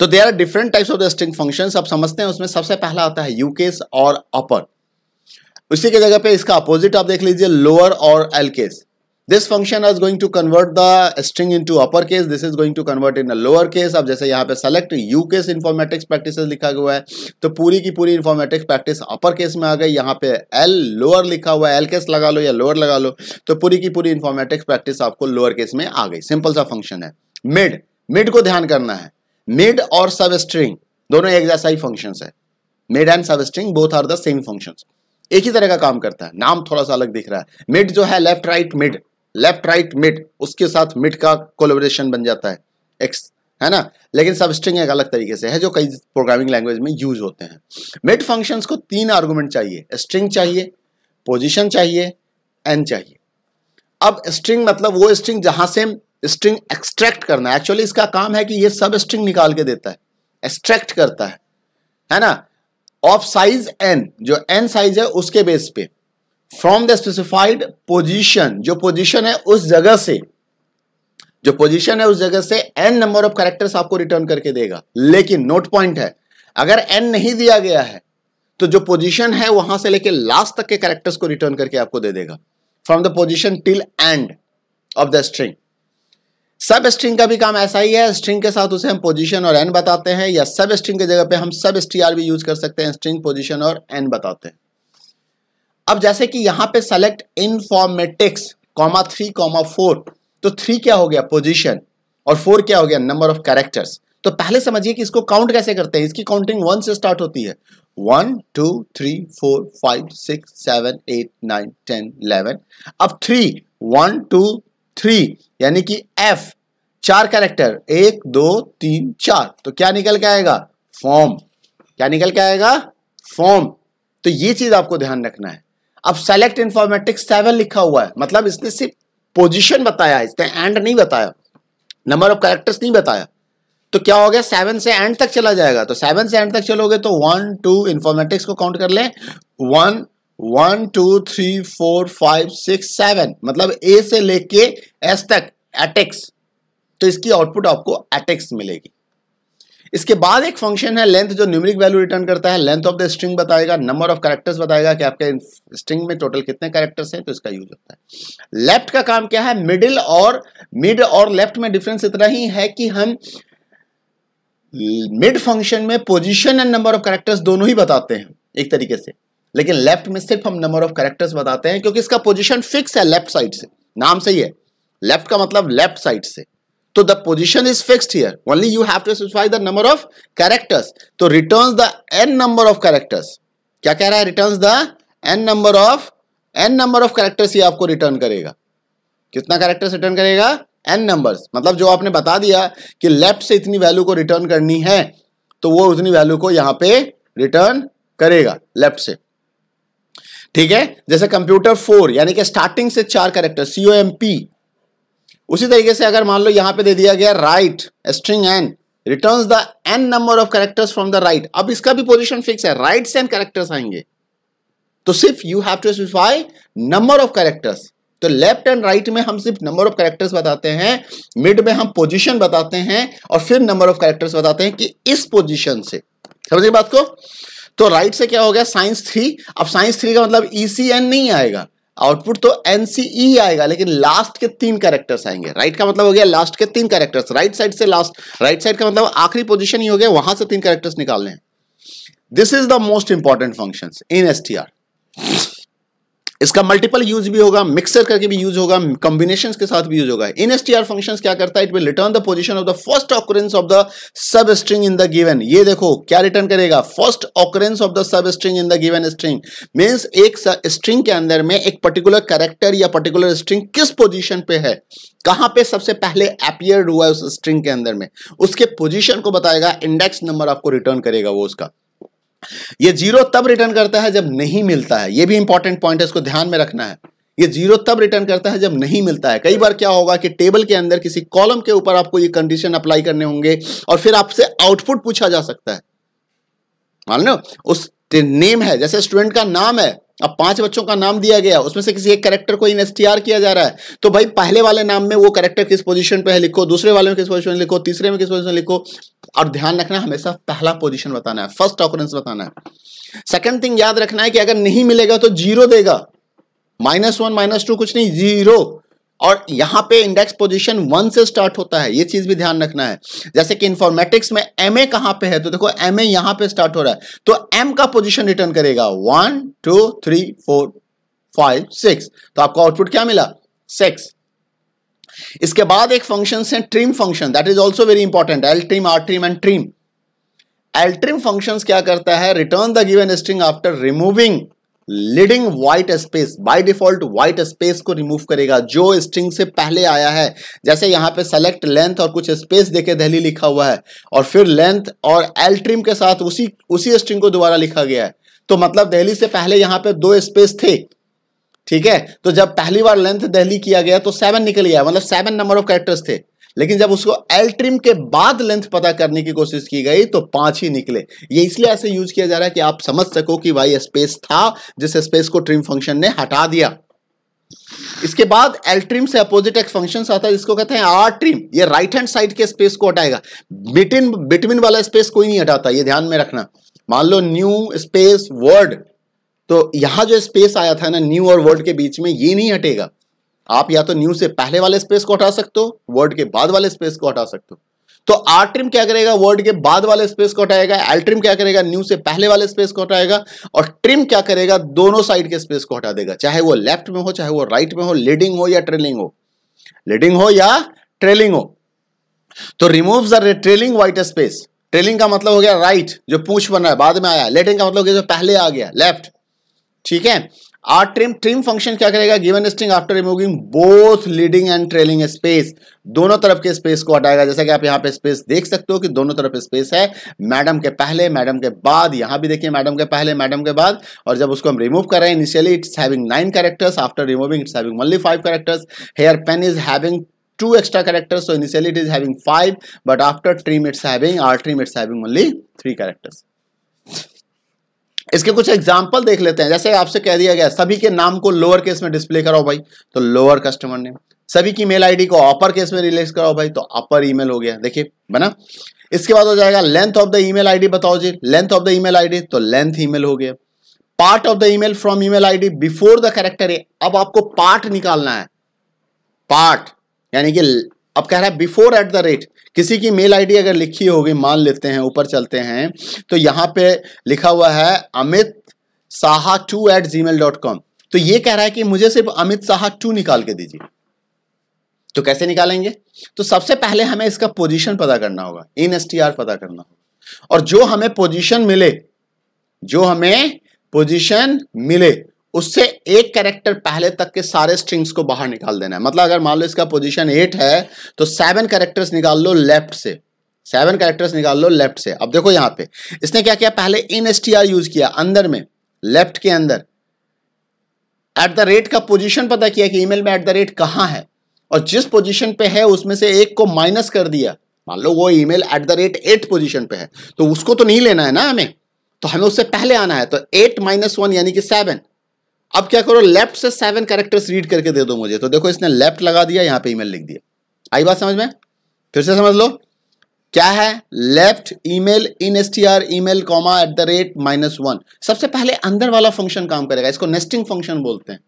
तो there are different types of the string function आप समझते हैं उसमें सबसे पहला आता है यूकेस और अपर उसी के जगह पे इसका अपोजिट आप देख लीजिए लोअर और L case this function is going to convert the string into upper case this is going to convert in lower case अब जैसे यहाँ पे select u case informatics practice लिखा हुआ है तो पूरी की पूरी इन्फॉर्मेटिक्स प्रैक्टिस अपर केस में आ गई यहाँ पे एल लोअर लिखा हुआ है एल केस लगा लो या लोअर लगा लो तो पूरी की पूरी इन्फॉर्मेटिक्स प्रैक्टिस आपको लोअर केस में आ गई सिंपल सा फंक्शन है मिड मिड को ध्यान करना है मिड और सब स्ट्रिंग दोनों एक जैसा ही फंक्शन है mid and substring both are the same function एक ही तरह का काम करता है नाम थोड़ा सा अलग दिख रहा है मिड जो है left right mid left right mid उसके साथ मिड का कोलोबरेशन बन जाता है एक्स है ना लेकिन सब स्ट्रिंग एक अलग तरीके से है जो कई प्रोग्रामिंग लैंग्वेज में यूज होते हैं मिड फंक्शन को तीन आर्गूमेंट चाहिए स्ट्रिंग चाहिए पोजिशन चाहिए एन चाहिए अब स्ट्रिंग मतलब वो स्ट्रिंग जहां से स्ट्रिंग एक्सट्रैक्ट करना है एक्चुअली इसका काम है कि ये सब स्ट्रिंग निकाल के देता है एक्सट्रैक्ट करता है है ना ऑफ साइज एन जो एन साइज है उसके बेस पे फ्रॉम द स्पेसिफाइड पोजिशन जो पोजिशन है उस जगह से जो पोजिशन है उस जगह से एन नंबर ऑफ करेक्टर्स आपको रिटर्न करके देगा लेकिन नोट पॉइंट है अगर एन नहीं दिया गया है तो जो पोजिशन है वहां से लेके लास्ट तक के करेक्टर्स को रिटर्न करके आपको दे देगा from the position till end of the string substring का भी काम ऐसा ही है स्ट्रिंग के साथ उसे हम पोजीशन और एन बताते हैं या सब स्ट्रिंग की जगह पे हम सब एस भी यूज कर सकते हैं स्ट्रिंग पोजीशन और एन बताते हैं अब जैसे कि यहां पे select informatics comma three comma four तो थ्री क्या हो गया पोजीशन और फोर क्या हो गया नंबर ऑफ कैरेक्टर्स तो पहले समझिए कि इसको काउंट कैसे करते हैं इसकी काउंटिंग वन से स्टार्ट होती है one two three four five six seven eight nine ten eleven अब थ्री वन टू थ्री यानी कि एफ चार कैरेक्टर एक दो तीन चार तो क्या निकल के आएगा फॉर्म क्या निकल के आएगा फॉर्म तो ये चीज आपको ध्यान रखना है अब सेलेक्ट इन्फॉर्मेटिक्स सेवन लिखा हुआ है मतलब इसने सिर्फ पोजिशन बताया इसने एंड नहीं बताया नंबर ऑफ कैरेक्टर्स नहीं बताया तो क्या हो गया सेवन से एंड तक चला जाएगा तो सेवन से एंड तक चलोगे तो वन टू इन्फॉर्मेटिक्स को काउंट कर लें one one two three four five six seven मतलब ए से लेके एस तक एटेक्स तो इसकी आउटपुट आपको एटेक्स मिलेगी इसके बाद एक फंक्शन है लेंथ जो न्यूमरिक वैल्यू रिटर्न करता है लेंथ ऑफ द स्ट्रिंग बताएगा नंबर ऑफ कैरेक्टर्स बताएगा कि आपके स्ट्रिंग में टोटल कितने कैरेक्टर्स हैं तो इसका यूज होता है लेफ्ट का काम क्या है मिडिल और मिड और लेफ्ट में डिफरेंस इतना ही है कि हम मिड फंक्शन में position and number of characters दोनों ही बताते हैं एक तरीके से लेकिन लेफ्ट में सिर्फ हम नंबर ऑफ कैरेक्टर्स बताते हैं क्योंकि इसका पोजिशन फिक्स है लेफ्ट साइड से नाम सही है लेफ्ट का मतलब लेफ्ट साइड से तो the position is fixed here only you have to specify the number of characters तो return the n number of characters क्या कह रहा है return the n number of n number of characters ही आपको return करेगा कितना कैरेक्टर्स रिटर्न करेगा एन नंबर मतलब जो आपने बता दिया कि लेफ्ट से इतनी वैल्यू को रिटर्न करनी है तो वो उतनी वैल्यू को यहां पे रिटर्न करेगा लेफ्ट से ठीक है जैसे कंप्यूटर फोर यानी कि स्टार्टिंग से चार कैरेक्टर सीओ एम पी उसी तरीके से अगर मान लो यहां पे दे दिया गया right string n return the n number of characters from the right अब इसका भी पोजिशन फिक्स है राइट एंड एन करेक्टर्स आएंगे तो सिर्फ you have to specify number of characters तो लेफ्ट एंड राइट में हम सिर्फ नंबर ऑफ करेक्टर्स बताते हैं मिड में हम पोजीशन बताते हैं और फिर नंबर ऑफ करेक्टर्स बताते हैं कि इस पोजीशन से समझिए बात को तो राइट right से क्या हो गया साइंस थ्री अब साइंस थ्री का मतलब ई e एन नहीं आएगा आउटपुट तो एनसीई e आएगा लेकिन लास्ट के तीन कैरेक्टर्स आएंगे राइट का मतलब हो गया लास्ट के तीन कैरेक्टर्स राइट साइड से लास्ट राइट साइड का मतलब आखिरी पोजिशन ही हो गया वहां से तीन कैरेक्टर्स निकालने this is the most important function in S T R इसका मल्टीपल यूज भी होगा मिक्सर करके भी यूज होगा कॉम्बिनेशन के साथ भी यूज होगा in S T R function क्या करता है it will return the position of the first occurrence of the substring in the given ये देखो क्या रिटर्न करेगा first occurrence of the substring in the given string means एक string के अंदर में एक पर्टिकुलर कैरेक्टर या पर्टिकुलर स्ट्रिंग किस पोजिशन पे है कहां पे सबसे पहले अपियर हुआ है उस स्ट्रिंग के अंदर में उसके पोजिशन को बताएगा इंडेक्स नंबर आपको रिटर्न करेगा वो उसका ये जीरो तब रिटर्न करता है जब नहीं मिलता है ये भी इंपॉर्टेंट पॉइंट है इसको ध्यान में रखना है ये जीरो तब रिटर्न करता है जब नहीं मिलता है कई बार क्या होगा कि टेबल के अंदर किसी कॉलम के ऊपर आपको ये कंडीशन अप्लाई करने होंगे और फिर आपसे आउटपुट पूछा जा सकता है मान लो उस नेम है जैसे स्टूडेंट का नाम है अब पांच बच्चों का नाम दिया गया उसमें से किसी एक करेक्टर को इन किया जा रहा है तो भाई पहले वाले नाम में वो करेक्टर किस पोजिशन पे है लिखो दूसरे वाले में किस पोजिशन लिखो तीसरे में किस पोजिशन लिखो और ध्यान रखना हमेशा पहला पोजीशन बताना है फर्स्ट ऑकरेंस बताना है सेकंड थिंग याद रखना है कि अगर नहीं मिलेगा तो जीरो देगा माइनस वन माइनस टू कुछ नहीं जीरो और यहां पे इंडेक्स पोजीशन वन से स्टार्ट होता है ये चीज भी ध्यान रखना है जैसे कि इंफॉर्मेटिक्स में एम ए कहां पर है तो देखो एम ए यहां पर स्टार्ट हो रहा है तो एम का पोजीशन रिटर्न करेगा one two three four five six तो आपको आउटपुट क्या मिला सिक्स इसके बाद एक फंक्शन है trim function that is also very important L trim R trim and trim L trim function क्या करता है return the given string after removing leading white space by default white space को remove करेगा जो string से पहले आया है जैसे यहां पे सेलेक्ट लेंथ और कुछ स्पेस देके दहली लिखा हुआ है और फिर लेंथ और एल ट्रिम के साथ उसी उसी स्ट्रिंग को दोबारा लिखा गया है तो मतलब दहली से पहले यहां पे दो स्पेस थे ठीक है तो जब पहली बार लेंथ दहली किया गया तो सेवन निकल गया मतलब सेवन नंबर ऑफ कैरेक्टर्स थे लेकिन जब उसको एल ट्रिम के बाद लेंथ पता करने की कोशिश की गई तो पांच ही निकले ये इसलिए ऐसे यूज किया जा रहा है कि आप समझ सको कि भाई स्पेस था जिस स्पेस को ट्रिम फंक्शन ने हटा दिया इसके बाद एल्ट्रिम से अपोजिट एक फंक्शन आता है जिसको कहते हैं आर ट्रिम ये राइट हैंड साइड के स्पेस को हटाएगा बिटविन बिटविन वाला स्पेस कोई नहीं हटाता ये ध्यान में रखना मान लो न्यू स्पेस वर्ड तो यहां जो स्पेस आया था ना न्यू और वर्ड के बीच में ये नहीं हटेगा आप या तो न्यू से पहले वाले स्पेस को हटा सकते हो वर्ड के बाद वाले स्पेस को हटा सकते हो तो आर ट्रिम क्या करेगा वर्ड के बाद वाले स्पेस को हटाएगा एल ट्रिम क्या करेगा न्यू से पहले वाले स्पेस को हटाएगा और ट्रिम क्या करेगा दोनों साइड के स्पेस को हटा देगा चाहे वो लेफ्ट में हो चाहे वो राइट में हो लीडिंग हो या ट्रेलिंग हो लीडिंग हो या ट्रेलिंग हो तो remove trailing white space trailing का मतलब हो गया राइट right, जो पूछ बना है बाद में आया लेटिंग का मतलब हो गया जो पहले आ गया लेफ्ट ठीक है आर ट्रिम ट्रिम फंक्शन क्या करेगा given string after removing both leading and trailing space दोनों तरफ के स्पेस को हटाएगा जैसा कि आप यहां पे स्पेस देख सकते हो कि दोनों तरफ स्पेस है मैडम के पहले मैडम के बाद यहां भी देखिए मैडम के पहले मैडम के बाद और जब उसको हम रिमूव कर रहे हैं initially it's having nine characters after removing it's having only five characters here pen is having two extra characters so initially it is having five but after trim it's R trim it's it's having only three इसके कुछ example देख लेते हैं जैसे आपसे कह दिया गया सभी के नाम को लोअर केस में डिस्प्ले कराओ भाई तो लोअर कस्टमर नेम सभी की मेल आईडी को अपर केस में रिलेक्स कराओ भाई तो अपर ईमेल हो गया देखिए बना इसके बाद हो जाएगा length of the email ID बताओ जी length of the email ID तो लेंथ ईमेल हो गया part of the email from email ID before the character अब आपको पार्ट निकालना है पार्ट यानी कि अब कह रहा है बिफोर एट द रेट किसी की मेल आईडी अगर लिखी होगी मान लेते हैं ऊपर चलते हैं तो यहां पे लिखा हुआ है Amit Saha two eight Gmail dot com तो ये कह रहा है कि मुझे सिर्फ अमित साहा टू निकाल के दीजिए तो कैसे निकालेंगे तो सबसे पहले हमें इसका पोजीशन पता करना होगा इन एस टी आर पता करना होगा और जो हमें पोजीशन मिले जो हमें पोजीशन मिले उससे एक कैरेक्टर पहले तक के सारे स्ट्रिंग्स को बाहर निकाल देना है मतलब अगर मान लो इसका पोजीशन एट है तो सेवन कैरेक्टर्स निकाल लो लेफ्ट से सेवन कैरेक्टर्स निकाल लो लेफ्ट से अब देखो यहां पे इसने क्या किया पहले इन एस यूज किया अंदर में लेफ्ट के अंदर एट द रेट का पोजिशन पता किया कि ईमेल में एट द रेट कहां है और जिस पोजिशन पे है उसमें से एक को माइनस कर दिया मान लो वो email at the rate at position पे है तो उसको तो नहीं लेना है ना हमें तो हमें उससे पहले आना है तो एट माइनस वन यानी कि सेवन अब क्या करो लेफ्ट से सेवन कैरेक्टर्स रीड करके दे दो मुझे तो देखो इसने लेफ्ट लगा दिया यहां पे ईमेल लिख दिया आई बात समझ में फिर से समझ लो क्या है left email in S T R email comma at the rate minus one सबसे पहले अंदर वाला फंक्शन काम करेगा इसको नेस्टिंग फंक्शन बोलते हैं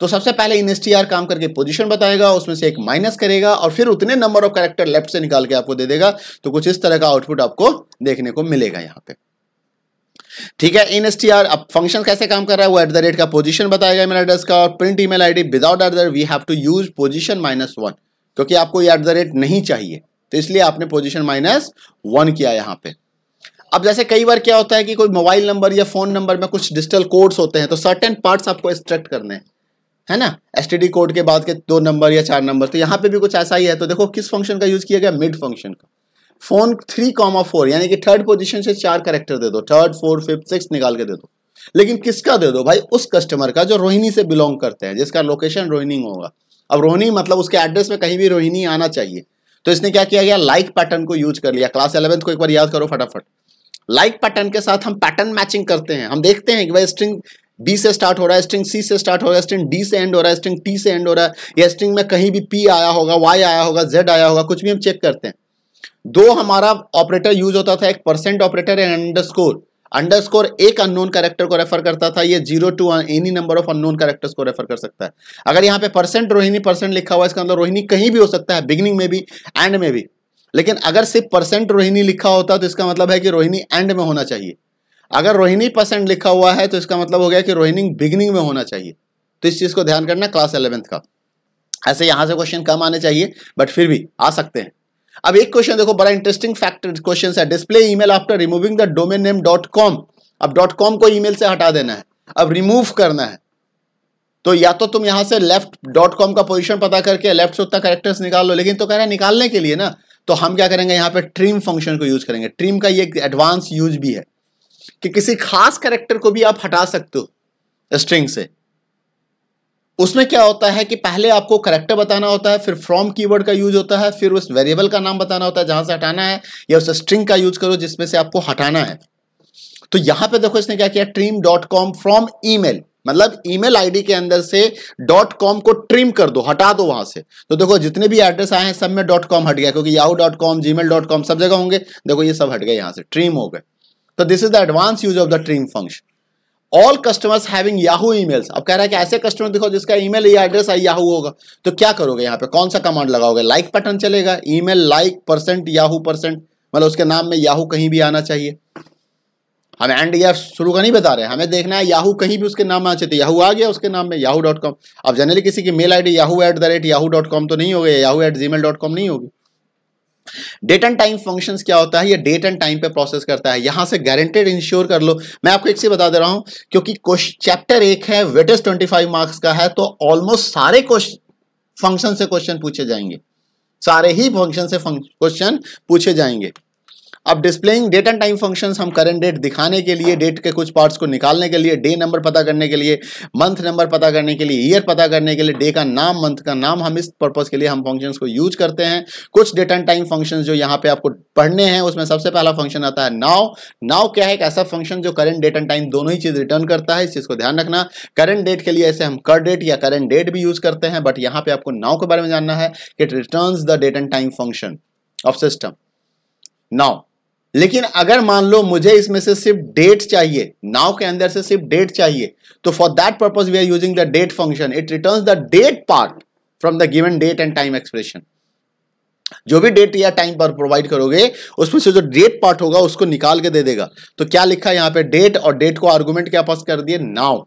तो सबसे पहले इन एस टी आर काम करके पोजिशन बताएगा उसमें से एक माइनस करेगा और फिर उतने नंबर ऑफ कैरेक्टर लेफ्ट से निकाल के आपको दे देगा तो कुछ इस तरह का आउटपुट आपको देखने को मिलेगा यहाँ पे ठीक है इन एस टी आर अब फंक्शन कैसे काम कर रहा है वो एट द रेट का पोजिशन बताएगा ईमेल एड्रेस का और print email ID without at the we have to use position minus one क्योंकि आपको ये एट द रेट नहीं चाहिए तो इसलिए आपने पोजिशन माइनस वन किया यहाँ पे अब जैसे कई बार क्या होता है कि कोई मोबाइल नंबर या फोन नंबर में कुछ डिजिटल कोड्स होते हैं तो सर्टेन पार्ट्स आपको एक्सट्रैक्ट करने हैं है ना एस कोड के बाद के दो नंबर या चार नंबर तो यहाँ पे भी कुछ ऐसा ही है तो देखो किस फंक्शन का यूज किया गया मिड फंक्शन का फोन थ्री कॉमा फोर यानी कि थर्ड पोजीशन से चार करेक्टर दे दो थर्ड फोर्थ फिफ्थ सिक्स निकाल के दे दो लेकिन किसका दे दो भाई उस कस्टमर का जो रोहिणी से बिलोंग करते हैं जिसका लोकेशन रोहिणी होगा अब रोहिणी मतलब उसके एड्रेस में कहीं भी रोहिणी आना चाहिए तो इसने क्या किया गया लाइक पैटर्न को यूज कर लिया क्लास इलेवेंथ को एक बार याद करो फटाफट लाइक पैटर्न के साथ हम पैटर्न मैचिंग करते हैं हम देखते हैं कि भाई स्ट्रिंग बी से स्टार्ट हो रहा है स्ट्रिंग सी से स्टार्ट हो रहा है स्ट्रिंग डी से एंड हो रहा है स्ट्रिंग टी से एंड हो रहा है या स्ट्रिंग में कहीं भी पी आया होगा वाई आया होगा जेड आया होगा कुछ भी हम चेक करते हैं दो हमारा ऑपरेटर यूज होता था एक percent operator and underscore underscore एक अननोन कैरेक्टर को रेफर करता था ये zero to any number of unknown characters को रेफर कर सकता है अगर यहाँ पे परसेंट रोहिणी परसेंट लिखा हुआ है इसका मतलब रोहिणी कहीं भी हो सकता है बिगिनिंग में भी एंड में भी लेकिन अगर सिर्फ परसेंट रोहिणी लिखा होता तो इसका मतलब है कि रोहिणी एंड में होना चाहिए अगर रोहिणी परसेंट लिखा हुआ है तो इसका मतलब हो गया कि रोहिणी बिगिनिंग में होना चाहिए तो इस चीज़ को ध्यान करना क्लास इलेवेंथ का ऐसे यहां से क्वेश्चन कम आने चाहिए बट फिर भी आ सकते हैं अब एक क्वेश्चन देखो बड़ा इंटरेस्टिंग फैक्टर क्वेश्चन है display email after removing the domain name dot com अब डॉट कॉम को ईमेल से हटा देना है अब रिमूव करना है तो या तो तुम यहां से लेफ्ट डॉट कॉम का पोजिशन पता करके लेफ्ट से उतना करेक्टर्स निकाल लो लेकिन तो कह रहे हैं निकालने के लिए ना तो हम क्या करेंगे यहां पर ट्रीम फंक्शन को यूज करेंगे ट्रीम का ये एडवांस यूज भी है कि किसी खास करेक्टर को भी आप हटा सकते हो स्ट्रिंग से उसमें क्या होता है कि पहले आपको करेक्टर बताना होता है फिर फ्रॉम कीवर्ड का यूज होता है फिर उस वेरिएबल का नाम बताना होता है जहां से हटाना है या उस स्ट्रिंग का यूज करो जिसमें से आपको हटाना है तो यहां पे देखो इसने क्या किया trim dot com from email मतलब ईमेल आईडी के अंदर से डॉट कॉम को ट्रिम कर दो हटा दो वहां से तो देखो जितने भी एड्रेस आए हैं सब में डॉट कॉम हट गया क्योंकि Yahoo dot com Gmail dot com सब जगह होंगे देखो ये सब हट गए यहां से ट्रीम हो गए तो this is the advance use of the trim function all customers having Yahoo emails अब कह रहा है कि ऐसे कस्टमर देखो जिसका ईमेल या एड्रेस आई याहू होगा तो क्या करोगे यहाँ पे कौन सा कमांड लगाओगे लाइक like बटन चलेगा email like percent Yahoo percent मतलब उसके नाम में याहू कहीं भी आना चाहिए हम एंड या शुरू का नहीं बता रहे हमें देखना है याहू कहीं भी उसके नाम आना चाहिए याहू तो आ गया उसके नाम में याहू डॉट कॉम अब जनरली किसी की mail ID Yahoo at the rate Yahoo dot com तो नहीं होगा Yahoo at Gmail dot com नहीं होगी डेट एंड टाइम फंक्शन क्या होता है ये डेट एंड टाइम पे प्रोसेस करता है यहां से गारंटेड इंश्योर कर लो मैं आपको एक से बता दे रहा हूं क्योंकि चैप्टर एक है ट्वेंटी फाइव मार्क्स का है तो ऑलमोस्ट सारे फंक्शन से क्वेश्चन पूछे जाएंगे सारे ही फंक्शन से क्वेश्चन पूछे जाएंगे अब displaying date and time functions हम करंट डेट दिखाने के लिए डेट के कुछ पार्ट्स को निकालने के लिए डे नंबर पता करने के लिए मंथ नंबर पता करने के लिए ईयर पता करने के लिए डे का नाम मंथ का नाम हम इस पर्पज के लिए हम फंक्शंस को यूज करते हैं कुछ डेट एंड टाइम फंक्शन जो यहाँ पे आपको पढ़ने हैं उसमें सबसे पहला फंक्शन आता है नाव नाव क्या है एक ऐसा फंक्शन जो करंट डेट एंड टाइम दोनों ही चीज रिटर्न करता है इस चीज को ध्यान रखना करंट डेट के लिए ऐसे हम कर डेट या करंट डेट भी यूज करते हैं बट यहाँ पे आपको नाव के बारे में जानना है it return the date and time function of system now लेकिन अगर मान लो मुझे इसमें से सिर्फ डेट चाहिए नाव के अंदर से सिर्फ डेट चाहिए तो for that purpose we are using the date function it return the date part from the given date and time expression जो भी डेट या टाइम पर प्रोवाइड करोगे उसमें से जो डेट पार्ट होगा उसको निकाल के दे देगा तो क्या लिखा यहां पे डेट और डेट को आर्गूमेंट क्या पास कर दिए नाउ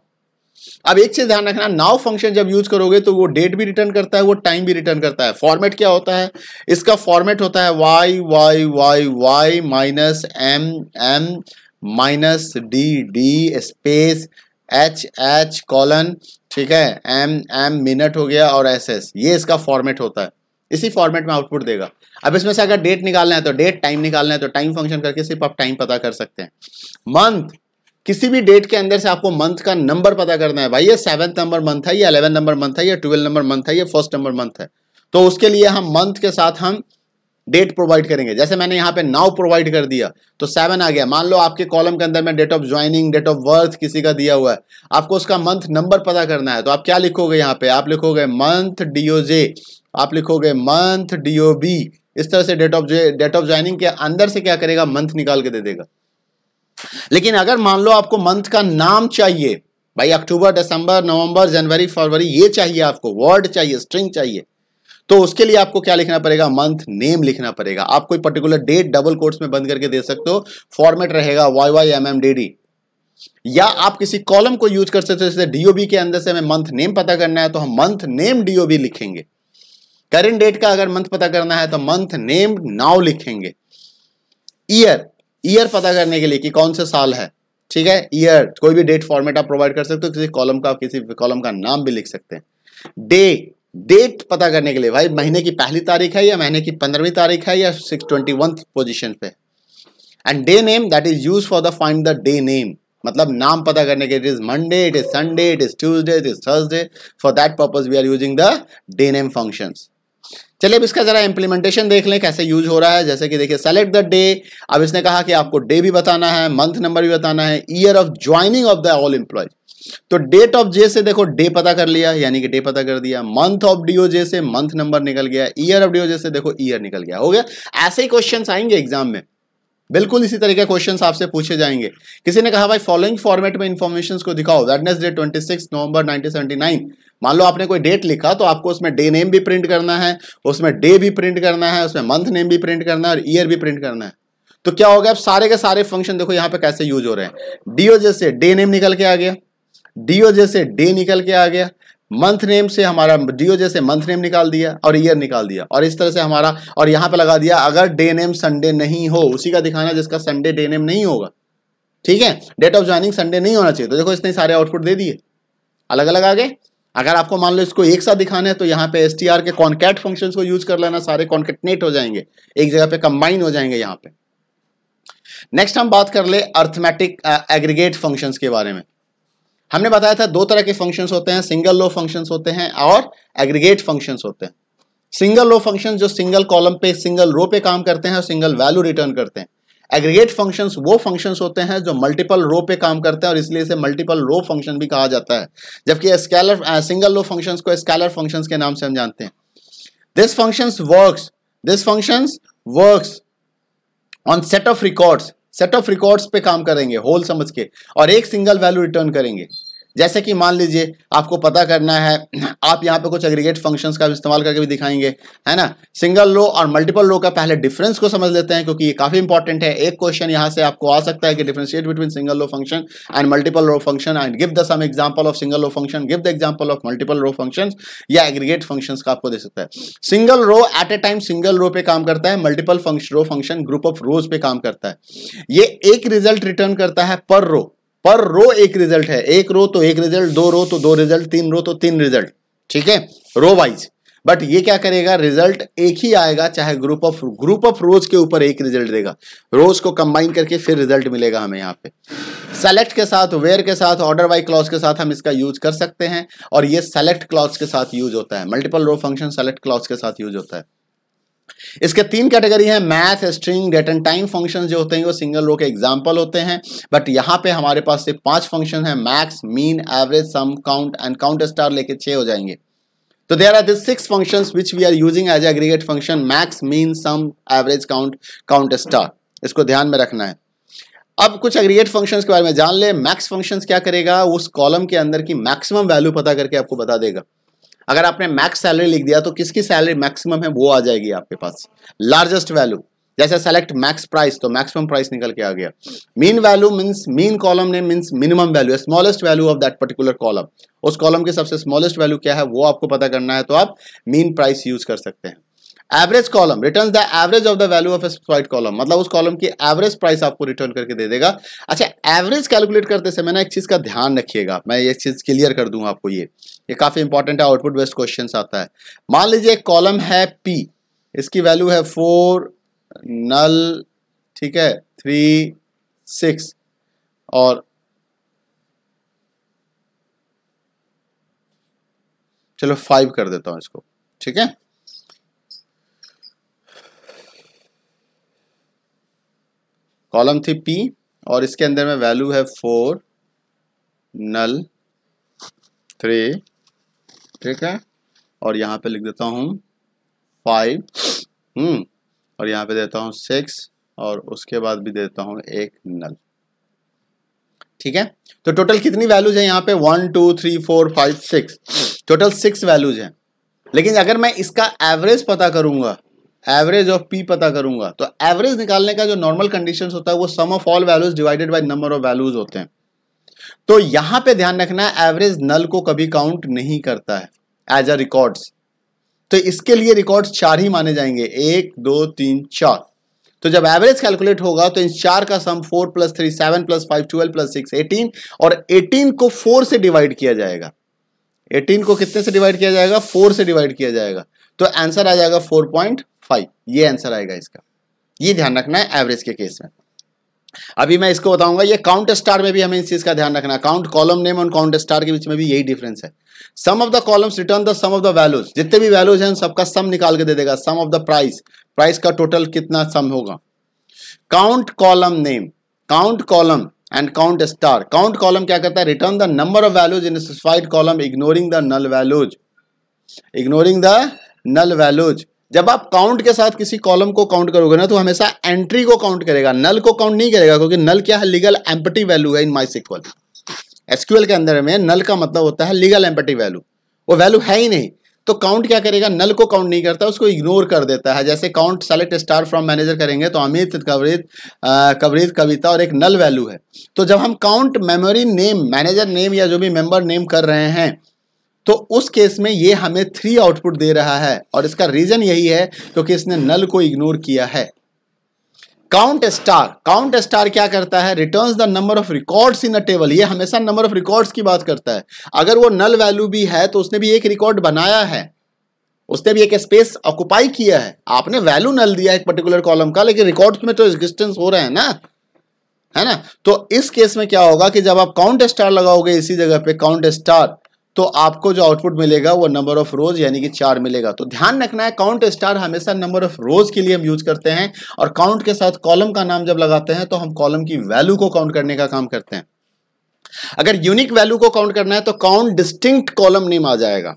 अब एक चीज ध्यान रखना नाउ फंक्शन जब यूज करोगे तो वो डेट भी रिटर्न करता है वो टाइम भी रिटर्न करता है फॉर्मेट क्या होता है इसका फॉर्मेट होता है Y Y Y Y minus M M minus D D space H H colon ठीक है एम एम मिनट हो गया और एस एस ये इसका फॉर्मेट होता है इसी फॉर्मेट में आउटपुट देगा अब इसमें से अगर डेट निकालना है तो डेट टाइम निकालना है तो टाइम फंक्शन करके सिर्फ आप टाइम पता कर सकते हैं मंथ किसी भी डेट के अंदर से आपको मंथ का नंबर पता करना है भाई ये सेवन नंबर मंथ है या अलेवन नंबर मंथ है या ट्वेल्व नंबर मंथ है या फर्स्ट नंबर मंथ है तो उसके लिए हम मंथ के साथ हम डेट प्रोवाइड करेंगे जैसे मैंने यहाँ पे नाउ प्रोवाइड कर दिया तो सेवन आ गया मान लो आपके कॉलम के अंदर में date of joining date of birth किसी का दिया हुआ है आपको उसका मंथ नंबर पता करना है तो आप क्या लिखोगे यहाँ पे आप लिखोगे मंथ डीओजे आप लिखोगे मंथ ओ बी इस तरह से date of date of joining के अंदर से क्या करेगा मंथ निकाल के दे देगा लेकिन अगर मान लो आपको मंथ का नाम चाहिए भाई अक्टूबर दिसंबर नवंबर जनवरी फरवरी ये चाहिए आपको वर्ड चाहिए स्ट्रिंग चाहिए तो उसके लिए आपको क्या लिखना पड़ेगा मंथ नेम लिखना पड़ेगा आप कोई पर्टिकुलर डेट डबल कोर्ट्स में बंद करके दे सकते हो फॉर्मेट रहेगा Y Y M M D D या आप किसी कॉलम को यूज कर सकते हो जैसे डीओबी के अंदर से हमें मंथ नेम पता करना है तो हम मंथ नेम डीओबी लिखेंगे करेंट डेट का अगर मंथ पता करना है तो मंथ नेम नाउ लिखेंगे ईयर ईयर पता करने के लिए कि कौन सा साल है ठीक है ईयर कोई भी डेट फॉर्मेट आप प्रोवाइड कर सकते हो किसी कॉलम का किसी कॉलम का नाम भी लिख सकते हैं डे डेट पता करने के लिए भाई महीने की पहली तारीख है या महीने की पंद्रहवीं तारीख है या सिक्स ट्वेंटी वन पोजिशन पे and day name that is use for the find the day name मतलब नाम पता करने के it is Monday it is Sunday it is Tuesday it is Thursday for that purpose we are using the day name functions चलिए अब इसका जरा implementation देख लें कैसे यूज हो रहा है जैसे कि देखिए सेलेक्ट द डे अब इसने कहा कि आपको डे भी बताना है मंथ नंबर भी बताना है year of joining of the all employ तो डेट ऑफ जे से देखो डे पता कर लिया यानी कि डे पता कर दिया मंथ ऑफ डीओ जे से मंथ नंबर निकल गया ईयर ऑफ डीओ जे से देखो ईयर निकल गया हो गया ऐसे ही क्वेश्चन आएंगे एग्जाम में बिल्कुल इसी तरीके क्वेश्चंस आपसे पूछे जाएंगे किसी ने कहा भाई फॉलोइंग फॉर्मेट में इन्फॉर्मेशन को दिखाओ वेडनेसडे 26 नवंबर 1979 मान लो आपने कोई डेट लिखा तो आपको उसमें डे नेम भी प्रिंट करना है उसमें डे भी प्रिंट करना है उसमें मंथ नेम भी प्रिंट करना है और ईयर भी प्रिंट करना है तो क्या हो गया अब सारे के सारे फंक्शन देखो यहाँ पे कैसे यूज हो रहे हैं डीओजे से डे नेम निकल के आ गया डीओजे से डे निकल के आ गया मंथ नेम से हमारा डीओ जैसे मंथ नेम निकाल दिया और ईयर निकाल दिया और इस तरह से हमारा और यहाँ पे लगा दिया अगर डे नेम संडे नहीं हो उसी का दिखाना जिसका संडे डे नेम नहीं होगा ठीक है डेट ऑफ ज्वाइनिंग संडे नहीं होना चाहिए तो देखो इसने सारे आउटपुट दे दिए अलग अलग आ गए अगर आपको मान लो इसको एक साथ दिखाना है तो यहाँ पे एस के कॉन्कैट फंक्शन को यूज कर लेना सारे कॉन्केटनेट हो जाएंगे एक जगह पे कंबाइन हो जाएंगे यहाँ पे नेक्स्ट हम बात कर ले अर्थमेटिक एग्रीगेट फंक्शन के बारे में हमने बताया था दो तरह के फंक्शंस होते हैं सिंगल लो फंक्शंस होते हैं और एग्रीगेट फंक्शंस होते हैं सिंगल रो फंक्शन जो सिंगल कॉलम पे सिंगल रो पे काम करते हैं और सिंगल वैल्यू रिटर्न करते हैं एग्रीगेट फंक्शंस वो फंक्शंस होते हैं जो मल्टीपल रो पे काम करते हैं और इसलिए इसे मल्टीपल रो फंक्शन भी कहा जाता है जबकि स्केलर सिंगल रो फंक्शंस को स्केलर फंक्शंस के नाम से हम जानते हैं this functions works this functions works on set of records set of records पे काम करेंगे होल समझ के और एक सिंगल वैल्यू रिटर्न करेंगे जैसे कि मान लीजिए आपको पता करना है आप यहाँ पे कुछ एग्रीगेट फंक्शंस का इस्तेमाल करके भी दिखाएंगे है ना सिंगल रो और मल्टीपल रो का पहले डिफरेंस को समझ लेते हैं क्योंकि ये काफ़ी इंपॉर्टेंट है एक क्वेश्चन यहाँ से आपको आ सकता है कि differentiate between single row function and multiple row function and give the some example of single row function give the example of multiple row function या एग्रीगेट फंक्शन का आपको दे सकता है single row at a time single row पे काम करता है multiple row function group of rows पे काम करता है ये एक रिजल्ट रिटर्न करता है पर रो पर रो एक रिजल्ट है एक रो तो एक रिजल्ट दो रो तो दो रिजल्ट तीन रो तो तीन रिजल्ट ठीक है रो वाइज बट ये क्या करेगा रिजल्ट एक ही आएगा चाहे group of group of rows के ऊपर एक रिजल्ट देगा रोज को कंबाइन करके फिर रिजल्ट मिलेगा हमें यहाँ पे सेलेक्ट के साथ वेयर के साथ ऑर्डर वाई क्लॉज के साथ हम इसका यूज कर सकते हैं और ये सेलेक्ट क्लॉज के साथ यूज होता है multiple row function select clause के साथ यूज होता है इसके तीन कैटेगरी हैं math string date and time functions जो होते हैं वो सिंगल रो के एग्जांपल होते हैं बट यहाँ पे हमारे पास सिर्फ पांच फंक्शन हैं max mean average sum count and count star लेके छह हो जाएंगे तो there are this six functions which we are using as aggregate function max mean sum average count count star इसको ध्यान में रखना है अब कुछ एग्रीगेट फंक्शंस के बारे में जान ले मैक्स फंक्शंस क्या करेगा उस कॉलम के अंदर की मैक्सिमम वैल्यू पता करके आपको बता देगा अगर आपने मैक्स सैलरी लिख दिया तो किसकी सैलरी मैक्सिमम है वो आ जाएगी आपके पास लार्जेस्ट वैल्यू जैसे सेलेक्ट मैक्स प्राइस तो मैक्सिमम प्राइस निकल के आ गया mean value means mean column ने means minimum value smallest value of that particular column उस कॉलम की सबसे स्मॉलेस्ट वैल्यू क्या है वो आपको पता करना है तो आप मीन प्राइस यूज कर सकते हैं average column return the average of the value of exploit column मतलब उस कॉलम की एवरेज प्राइस आपको रिटर्न करके दे देगा अच्छा एवरेज कैलकुलेट करते समय ना एक चीज़ का ध्यान रखिएगा मैं ये चीज़ क्लियर कर दूंगा आपको ये ये काफ़ी इंपॉर्टेंट है आउटपुट बेस्ड क्वेश्चन आता है मान लीजिए एक कॉलम है पी इसकी वैल्यू है फोर नल ठीक है थ्री सिक्स और चलो फाइव कर देता हूं इसको ठीक है कॉलम थी पी और इसके अंदर में वैल्यू है फोर नल थ्री ठीक है और यहाँ पे लिख देता हूँ फाइव हम्म और यहाँ पे देता हूँ सिक्स और उसके बाद भी देता हूँ एक नल ठीक है तो टोटल कितनी वैल्यूज है यहाँ पे one two three four five six total six values हैं लेकिन अगर मैं इसका एवरेज पता करूंगा एवरेज ऑफ पी पता करूंगा तो एवरेज निकालने का जो नॉर्मल कंडीशन होता है वो sum of all values divided by number of values होते हैं तो यहां पे ध्यान रखना है एवरेज नल को कभी काउंट नहीं करता है एज अ रिकॉर्ड्स तो इसके लिए रिकॉर्ड्स चार ही माने जाएंगे एक दो तीन चार तो जब एवरेज कैलकुलेट होगा तो इन चार का sum four plus three seven plus five twelve plus six eighteen और एटीन को फोर से डिवाइड किया जाएगा एटीन को कितने से डिवाइड किया जाएगा फोर से डिवाइड किया जाएगा तो आंसर आ जाएगा फोर पॉइंट फाइव ये आंसर आएगा इसका ये ध्यान रखना है एवरेज के केस में अभी मैं इसको बताऊंगा ये काउंट स्टार में भी हमें इस चीज़ का ध्यान रखना है काउंट कॉलम नेम और काउंट स्टार के बीच में भी यही डिफरेंस है sum of the columns return the sum of the values जितने भी वैल्यूज हैं सबका सम निकाल के दे देगा sum of the price price का टोटल कितना सम होगा count column name count column and count star count column क्या करता है return the number of values in specified column ignoring the null values ignoring the null values जब आप count के साथ किसी कॉलम को काउंट करोगे ना तो हमेशा एंट्री को काउंट करेगा नल को काउंट नहीं करेगा क्योंकि नल क्या है लीगल एम्पटी वैल्यू है इन माई सिक्वल एसक्यूएल के अंदर में नल का मतलब होता है लीगल एम्पटी वैल्यू वो वैल्यू है ही नहीं तो काउंट क्या करेगा नल को काउंट नहीं करता उसको इग्नोर कर देता है जैसे count select star from manager करेंगे तो अमित कवरित कवरित कविता और एक नल वैल्यू है तो जब हम count memory name manager name या जो भी मेंबर नेम कर रहे हैं तो उस केस में ये हमें थ्री आउटपुट दे रहा है और इसका रीजन यही है क्योंकि इसने नल को इग्नोर किया है काउंट स्टार काउंट स्टार क्या करता है return the number of records in a table ये हमेशा नंबर ऑफ रिकॉर्ड्स की बात करता है अगर वो नल वैल्यू भी है तो उसने भी एक रिकॉर्ड बनाया है उसने भी एक स्पेस ऑक्यूपाई किया है आपने वैल्यू नल दिया एक पर्टिकुलर कॉलम का लेकिन रिकॉर्ड में तो एग्जिस्टेंस हो रहे हैं ना है ना तो इस केस में क्या होगा कि जब आप काउंट स्टार लगाओगे इसी जगह पे काउंट स्टार तो आपको जो आउटपुट मिलेगा वो नंबर ऑफ रोज यानी कि चार मिलेगा तो ध्यान रखना है काउंट स्टार हमेशा नंबर ऑफ रोज के लिए हम यूज करते हैं और काउंट के साथ कॉलम का नाम जब लगाते हैं तो हम कॉलम की वैल्यू को काउंट करने का काम करते हैं अगर यूनिक वैल्यू को काउंट करना है तो काउंट डिस्टिंक्ट कॉलम नेम आ जाएगा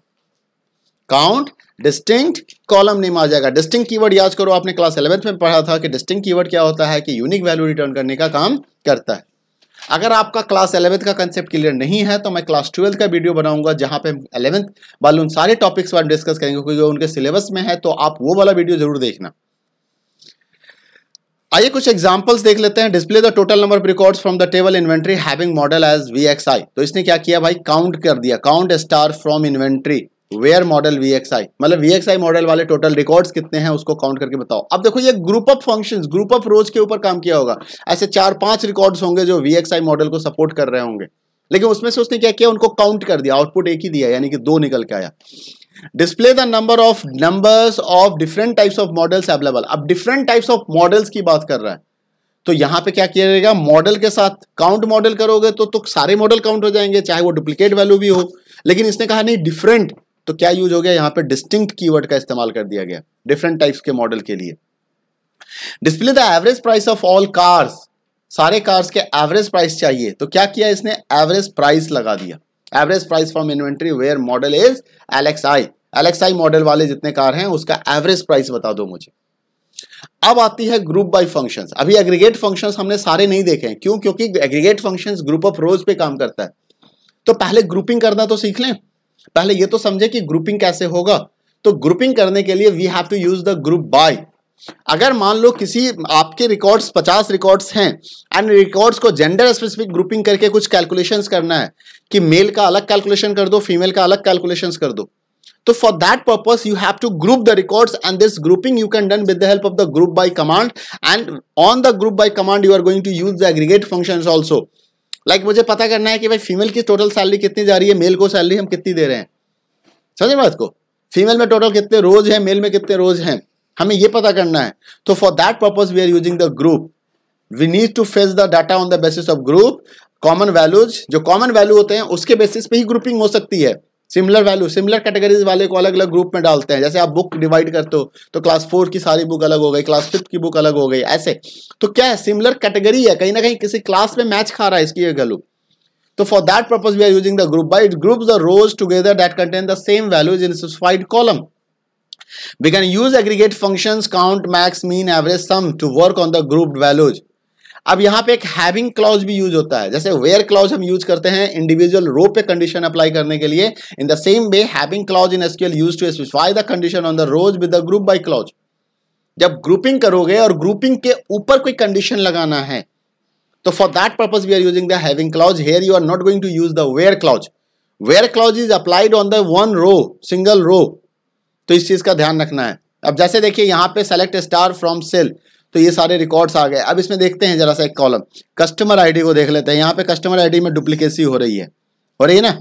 काउंट डिस्टिंक्ट कॉलम नेम आ जाएगा डिस्टिंग कीवर्ड याद करो आपने क्लास इलेवेंथ में पढ़ा था कि डिस्टिंग कीवर्ड क्या होता है कि यूनिक वैल्यू रिटर्न करने का काम करता है अगर आपका क्लास एलेवंथ का कंसेप्ट क्लियर नहीं है तो मैं क्लास ट्वेल्थ का वीडियो बनाऊंगा जहां पे एलेवंथ वाले उन सारे टॉपिक्स पर डिस्कस करेंगे क्योंकि उनके सिलेबस में है तो आप वो वाला वीडियो जरूर देखना आइए कुछ एग्जांपल्स देख लेते हैं display the total number of records from the table inventory having model as V तो इसने क्या किया भाई काउंट कर दिया count star from inventory where model V X I मतलब वी एक्स आई मॉडल वाले टोटल रिकॉर्ड्स कितने हैं उसको काउंट करके बताओ अब देखो ये group of functions group of rows के ऊपर काम किया होगा ऐसे चार पांच रिकॉर्ड्स होंगे जो वी एक्स आई मॉडल को सपोर्ट कर रहे होंगे लेकिन उसमें से उसने क्या किया उनको काउंट कर दिया आउटपुट एक ही दिया यानी कि दो निकल के आया display the number of numbers of different types of models available अब डिफरेंट टाइप्स ऑफ मॉडल्स की बात कर रहा है तो यहां पे क्या किया जाएगा मॉडल के साथ काउंट मॉडल करोगे तो, तो सारे मॉडल काउंट हो जाएंगे चाहे वो डुप्लीकेट वैल्यू भी हो लेकिन इसने कहा नहीं डिफरेंट तो क्या यूज हो गया यहां पे डिस्टिंक्ट कीवर्ड का इस्तेमाल कर दिया गया डिफरेंट टाइप्स के मॉडल के लिए display the average price of all cars सारे कार्स के एवरेज प्राइस चाहिए तो क्या किया इसने एवरेज प्राइस लगा दिया average price from inventory where model is L X I L X I model वाले जितने कार हैं उसका एवरेज प्राइस बता दो मुझे अब आती है ग्रुप बाय फंक्शंस अभी एग्रीगेट फंक्शंस हमने सारे नहीं देखे क्यों क्योंकि aggregate functions group of rows पे काम करता है तो पहले ग्रुपिंग करना तो सीख लें पहले ये तो समझे कि ग्रुपिंग कैसे होगा तो ग्रुपिंग करने के लिए we have to use the group by अगर मान लो किसी आपके रिकॉर्ड्स पचास रिकॉर्ड्स हैं एंड रिकॉर्ड्स को जेंडर स्पेसिफिक ग्रुपिंग करके कुछ कैलकुलेशन करना है कि मेल का अलग कैलकुलेशन कर दो फीमेल का अलग कैलकुलेशन कर दो तो for that purpose you have to group the records and this grouping you can done with the help of the group by command and on the group by command you are going to use the aggregate function also like like मुझे पता करना है कि भाई female की total salary कितनी जा रही है मेल को सैलरी हम कितनी दे रहे हैं समझे बात को फीमेल में टोटल कितने रोज हैं मेल में कितने रोज हैं हमें ये पता करना है तो for that purpose we are using the group we need to face the data on the basis of group common values जो कॉमन वैल्यू होते हैं उसके बेसिस पे ही ग्रुपिंग हो सकती है सिमिलर वैल्यू सिमिलर कैटेगरीज वाले को अलग अलग ग्रुप में डालते हैं जैसे आप बुक डिवाइड करते हो तो क्लास फोर की सारी बुक अलग हो गई क्लास फिफ्थ की बुक अलग हो गई ऐसे तो क्या है सिमिलर कैटेगरी है कहीं ना कहीं किसी क्लास में मैच खा रहा है इसकी वैल्यू तो for that purpose we are using the group by group the rows together that contain the same values in specified column we can use aggregate function count max mean average sum to work on the group values अब यहाँ पे एक having clause भी use होता है जैसे where clause हम use करते हैं इंडिविजुअल रो पे कंडीशन अप्लाई करने के लिए in the same way having clause in SQL use to specify the condition on the rows with the group by clause जब ग्रुपिंग करोगे और ग्रुपिंग के ऊपर कोई कंडीशन लगाना है तो for that purpose we are using the having clause here you are not going to use the where clause where clause is applied on the one row single row तो इस चीज का ध्यान रखना है अब जैसे देखिए यहां पे सेलेक्ट स्टार फ्रॉम सेल तो ये सारे रिकॉर्ड्स आ गए अब इसमें देखते हैं जरा सा एक कॉलम कस्टमर आईडी को देख लेते हैं यहाँ पे कस्टमर आईडी में डुप्लीकेसी हो रही है हो रही है ना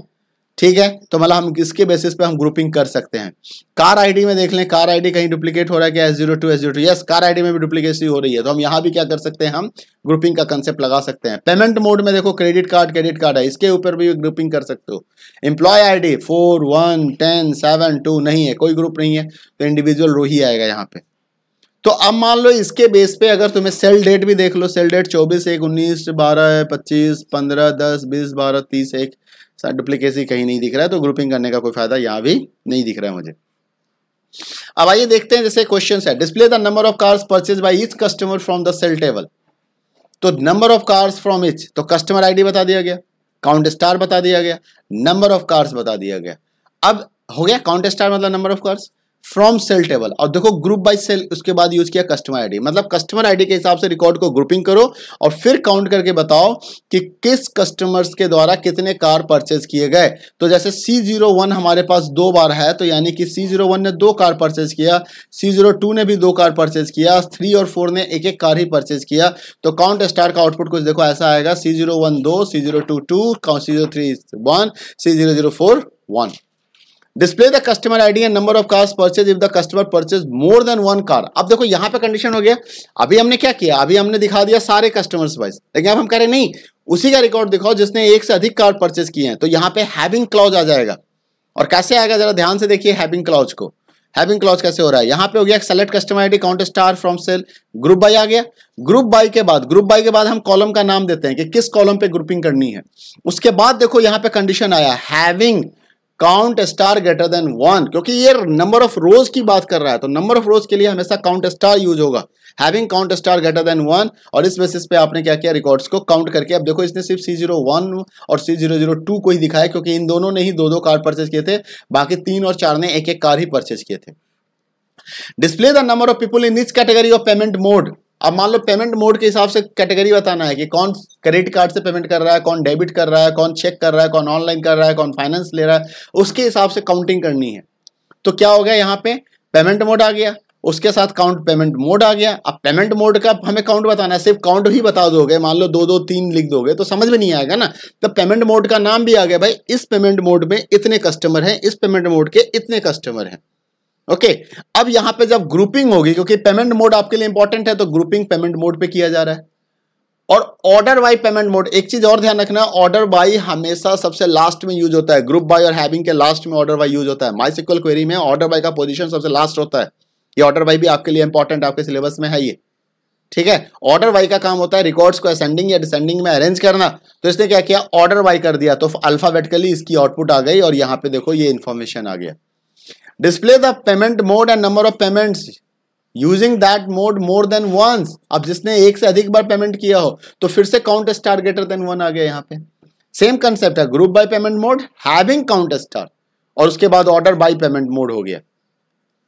ठीक है तो मतलब हम इसके बेसिस पे हम ग्रुपिंग कर सकते हैं कार आईडी में देख लें कार आईडी कहीं डुप्लीकेट हो रहा है क्या S zero two S zero two yes car ID में भी डुप्लीकेसी हो रही है तो हम यहाँ भी क्या कर सकते हैं हम ग्रुपिंग का कंसेप्ट लगा सकते हैं पेमेंट मोड में देखो क्रेडिट कार्ड क्रेडिट कार्ड है इसके ऊपर भी ग्रुपिंग कर सकते हो employee I D four one ten seven two नहीं है कोई ग्रुप नहीं है तो इंडिविजुअल रो ही आएगा यहाँ पे तो अब मान लो इसके बेस पे अगर तुम्हें सेल डेट भी देख लो सेल डेट चौबीस एक उन्नीस बारह पच्चीस पंद्रह दस बीस बारह तीस एक डुप्लीकेसी कहीं नहीं दिख रहा है तो ग्रुपिंग करने का कोई फायदा यहाँ भी नहीं दिख रहा है मुझे अब आइए देखते हैं जैसे क्वेश्चन है display the number of cars purchase by each customer from the sale table तो number of cars from each तो कस्टमर आईडी बता दिया गया काउंट स्टार बता दिया गया नंबर ऑफ कार्स बता दिया गया अब हो गया काउंट स्टार मतलब number of cars from sale table और देखो ग्रुप बाय सेल उसके बाद यूज किया कस्टमर आईडी मतलब कस्टमर आईडी के हिसाब से रिकॉर्ड को ग्रुपिंग करो और फिर काउंट करके बताओ कि किस कस्टमर्स के द्वारा कितने कार परचेज किए गए तो जैसे सी जीरो वन हमारे पास दो बार है तो यानी कि सी जीरो वन ने दो कार परचेज किया सी जीरो टू ने भी दो कार परचेज किया थ्री और फोर ने एक एक कार ही परचेज किया तो काउंट स्टार का आउटपुट कुछ देखो ऐसा आएगा सी जीरो वन दो C zero two two C zero three one C zero zero four one display the customer ID and number of cars purchase if the customer purchase more than one car अब देखो यहाँ पे condition हो गया अभी हमने क्या किया अभी हमने दिखा दिया सारे कस्टमर्स वाइज लेकिन अब हम कह रहे नहीं उसी का रिकॉर्ड दिखाओ जिसने एक से अधिक कार परचेज किए हैं तो यहाँ पे हैविंग क्लॉज आ जाएगा और कैसे आएगा जरा ध्यान से देखिए हैविंग क्लॉज को हैविंग क्लॉज कैसे हो रहा है यहाँ पे हो गया select customer ID count star from sale group by आ गया ग्रुप बाई के बाद ग्रुप बाई के बाद हम कॉलम का नाम देते हैं कि किस कॉलम पे ग्रुपिंग करनी है उसके बाद देखो यहाँ पे कंडीशन आया having count star greater than one क्योंकि ये नंबर ऑफ रोज की बात कर रहा है तो नंबर ऑफ रोज के लिए हमेशा काउंट स्टार यूज होगा having count star greater than one और इस बेसिस पे आपने क्या किया रिकॉर्ड्स को काउंट करके अब देखो इसने सिर्फ सी जीरो वन और सी जीरो जीरो टू को ही दिखाया क्योंकि इन दोनों ने ही दो दो कार परचेज किए थे बाकी तीन और चार ने एक एक कार ही परचेज किए थे display the number of people in each category of payment mode अब मान लो पेमेंट मोड के हिसाब से कैटेगरी बताना है कि कौन क्रेडिट कार्ड से पेमेंट कर रहा है कौन डेबिट कर रहा है कौन चेक कर रहा है कौन ऑनलाइन कर रहा है कौन फाइनेंस ले रहा है उसके हिसाब से काउंटिंग करनी है तो क्या हो गया यहाँ पे पेमेंट मोड आ गया उसके साथ काउंट पेमेंट मोड आ गया अब पेमेंट मोड का हमें काउंट बताना है सिर्फ काउंट ही बता दोगे मान लो दो दो तीन लिख दोगे तो समझ में नहीं आएगा ना तो पेमेंट मोड का नाम भी आ गया भाई इस पेमेंट मोड में इतने कस्टमर हैं इस पेमेंट मोड के इतने कस्टमर हैं ओके अब यहां पे जब ग्रुपिंग होगी क्योंकि पेमेंट मोड आपके लिए इंपॉर्टेंट है तो ग्रुपिंग पेमेंट मोड पे किया जा रहा है और ऑर्डर बाई पेमेंट मोड एक चीज और ध्यान रखना ऑर्डर बाई हमेशा सबसे लास्ट में यूज होता है ग्रुप बाई और हैविंग के लास्ट में ऑर्डर बाई यूज होता है माई सिक्वल क्वेरी में ऑर्डर बाई का पोजिशन सबसे लास्ट होता है ये ऑर्डर बाई भी आपके लिए इंपॉर्टेंट आपके सिलेबस में है ये ठीक है ऑर्डर बाई का काम होता है रिकॉर्ड्स को असेंडिंग या डिसेंडिंग में अरेंज करना तो इसने क्या किया ऑर्डर बाई कर दिया तो अल्फाबेटिकली इसकी आउटपुट आ गई और यहां पे देखो ये इन्फॉर्मेशन आ गया display the payment mode and number of payments using that mode more than once अब जिसने एक से अधिक बार पेमेंट किया हो तो फिर से count star greater than one आ गया यहाँ पे सेम कंसेप्ट है group by payment mode having count star और उसके बाद ऑर्डर बाय पेमेंट मोड हो गया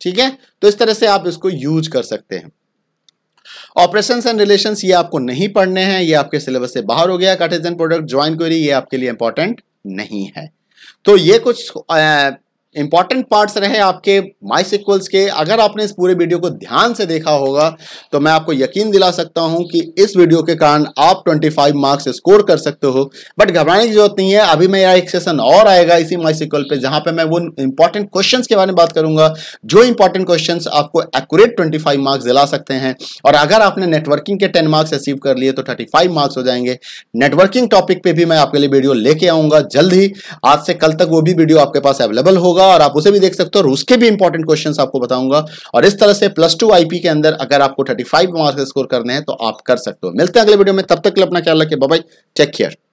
ठीक है तो इस तरह से आप इसको यूज कर सकते हैं ऑपरेशंस एंड रिलेशंस ये आपको नहीं पढ़ने हैं ये आपके सिलेबस से बाहर हो गया कार्टेजन प्रोडक्ट ज्वाइन क्वेरी ये आपके लिए इंपॉर्टेंट नहीं है तो ये कुछ इंपॉर्टेंट पार्ट्स रहे आपके माई सिक्वल्स के अगर आपने इस पूरे वीडियो को ध्यान से देखा होगा तो मैं आपको यकीन दिला सकता हूं कि इस वीडियो के कारण आप 25 मार्क्स स्कोर कर सकते हो बट घबराने की जरूरत नहीं है अभी मेरा एक सेशन और आएगा इसी माई सिक्वल पे जहां पे मैं वो इंपॉर्टेंट क्वेश्चन के बारे में बात करूंगा जो इंपॉर्टेंट क्वेश्चन आपको एक्यूरेट ट्वेंटी मार्क्स दिला सकते हैं और अगर आपने नेटवर्किंग के टेन मार्क्स अचीव कर लिए तो थर्टी मार्क्स हो जाएंगे नेटवर्किंग टॉपिक पर भी मैं आपके लिए वीडियो लेके आऊंगा जल्द ही आज से कल तक वो भी वीडियो आपके पास अवेलेबल होगा होगा और आप उसे भी देख सकते हो और उसके भी इंपॉर्टेंट क्वेश्चन आपको बताऊंगा और इस तरह से प्लस टू आईपी के अंदर अगर आपको थर्टी फाइव मार्क्स स्कोर करने हैं तो आप कर सकते हो मिलते हैं अगले वीडियो में तब तक अपना ख्याल रखे बाबाई टेक केयर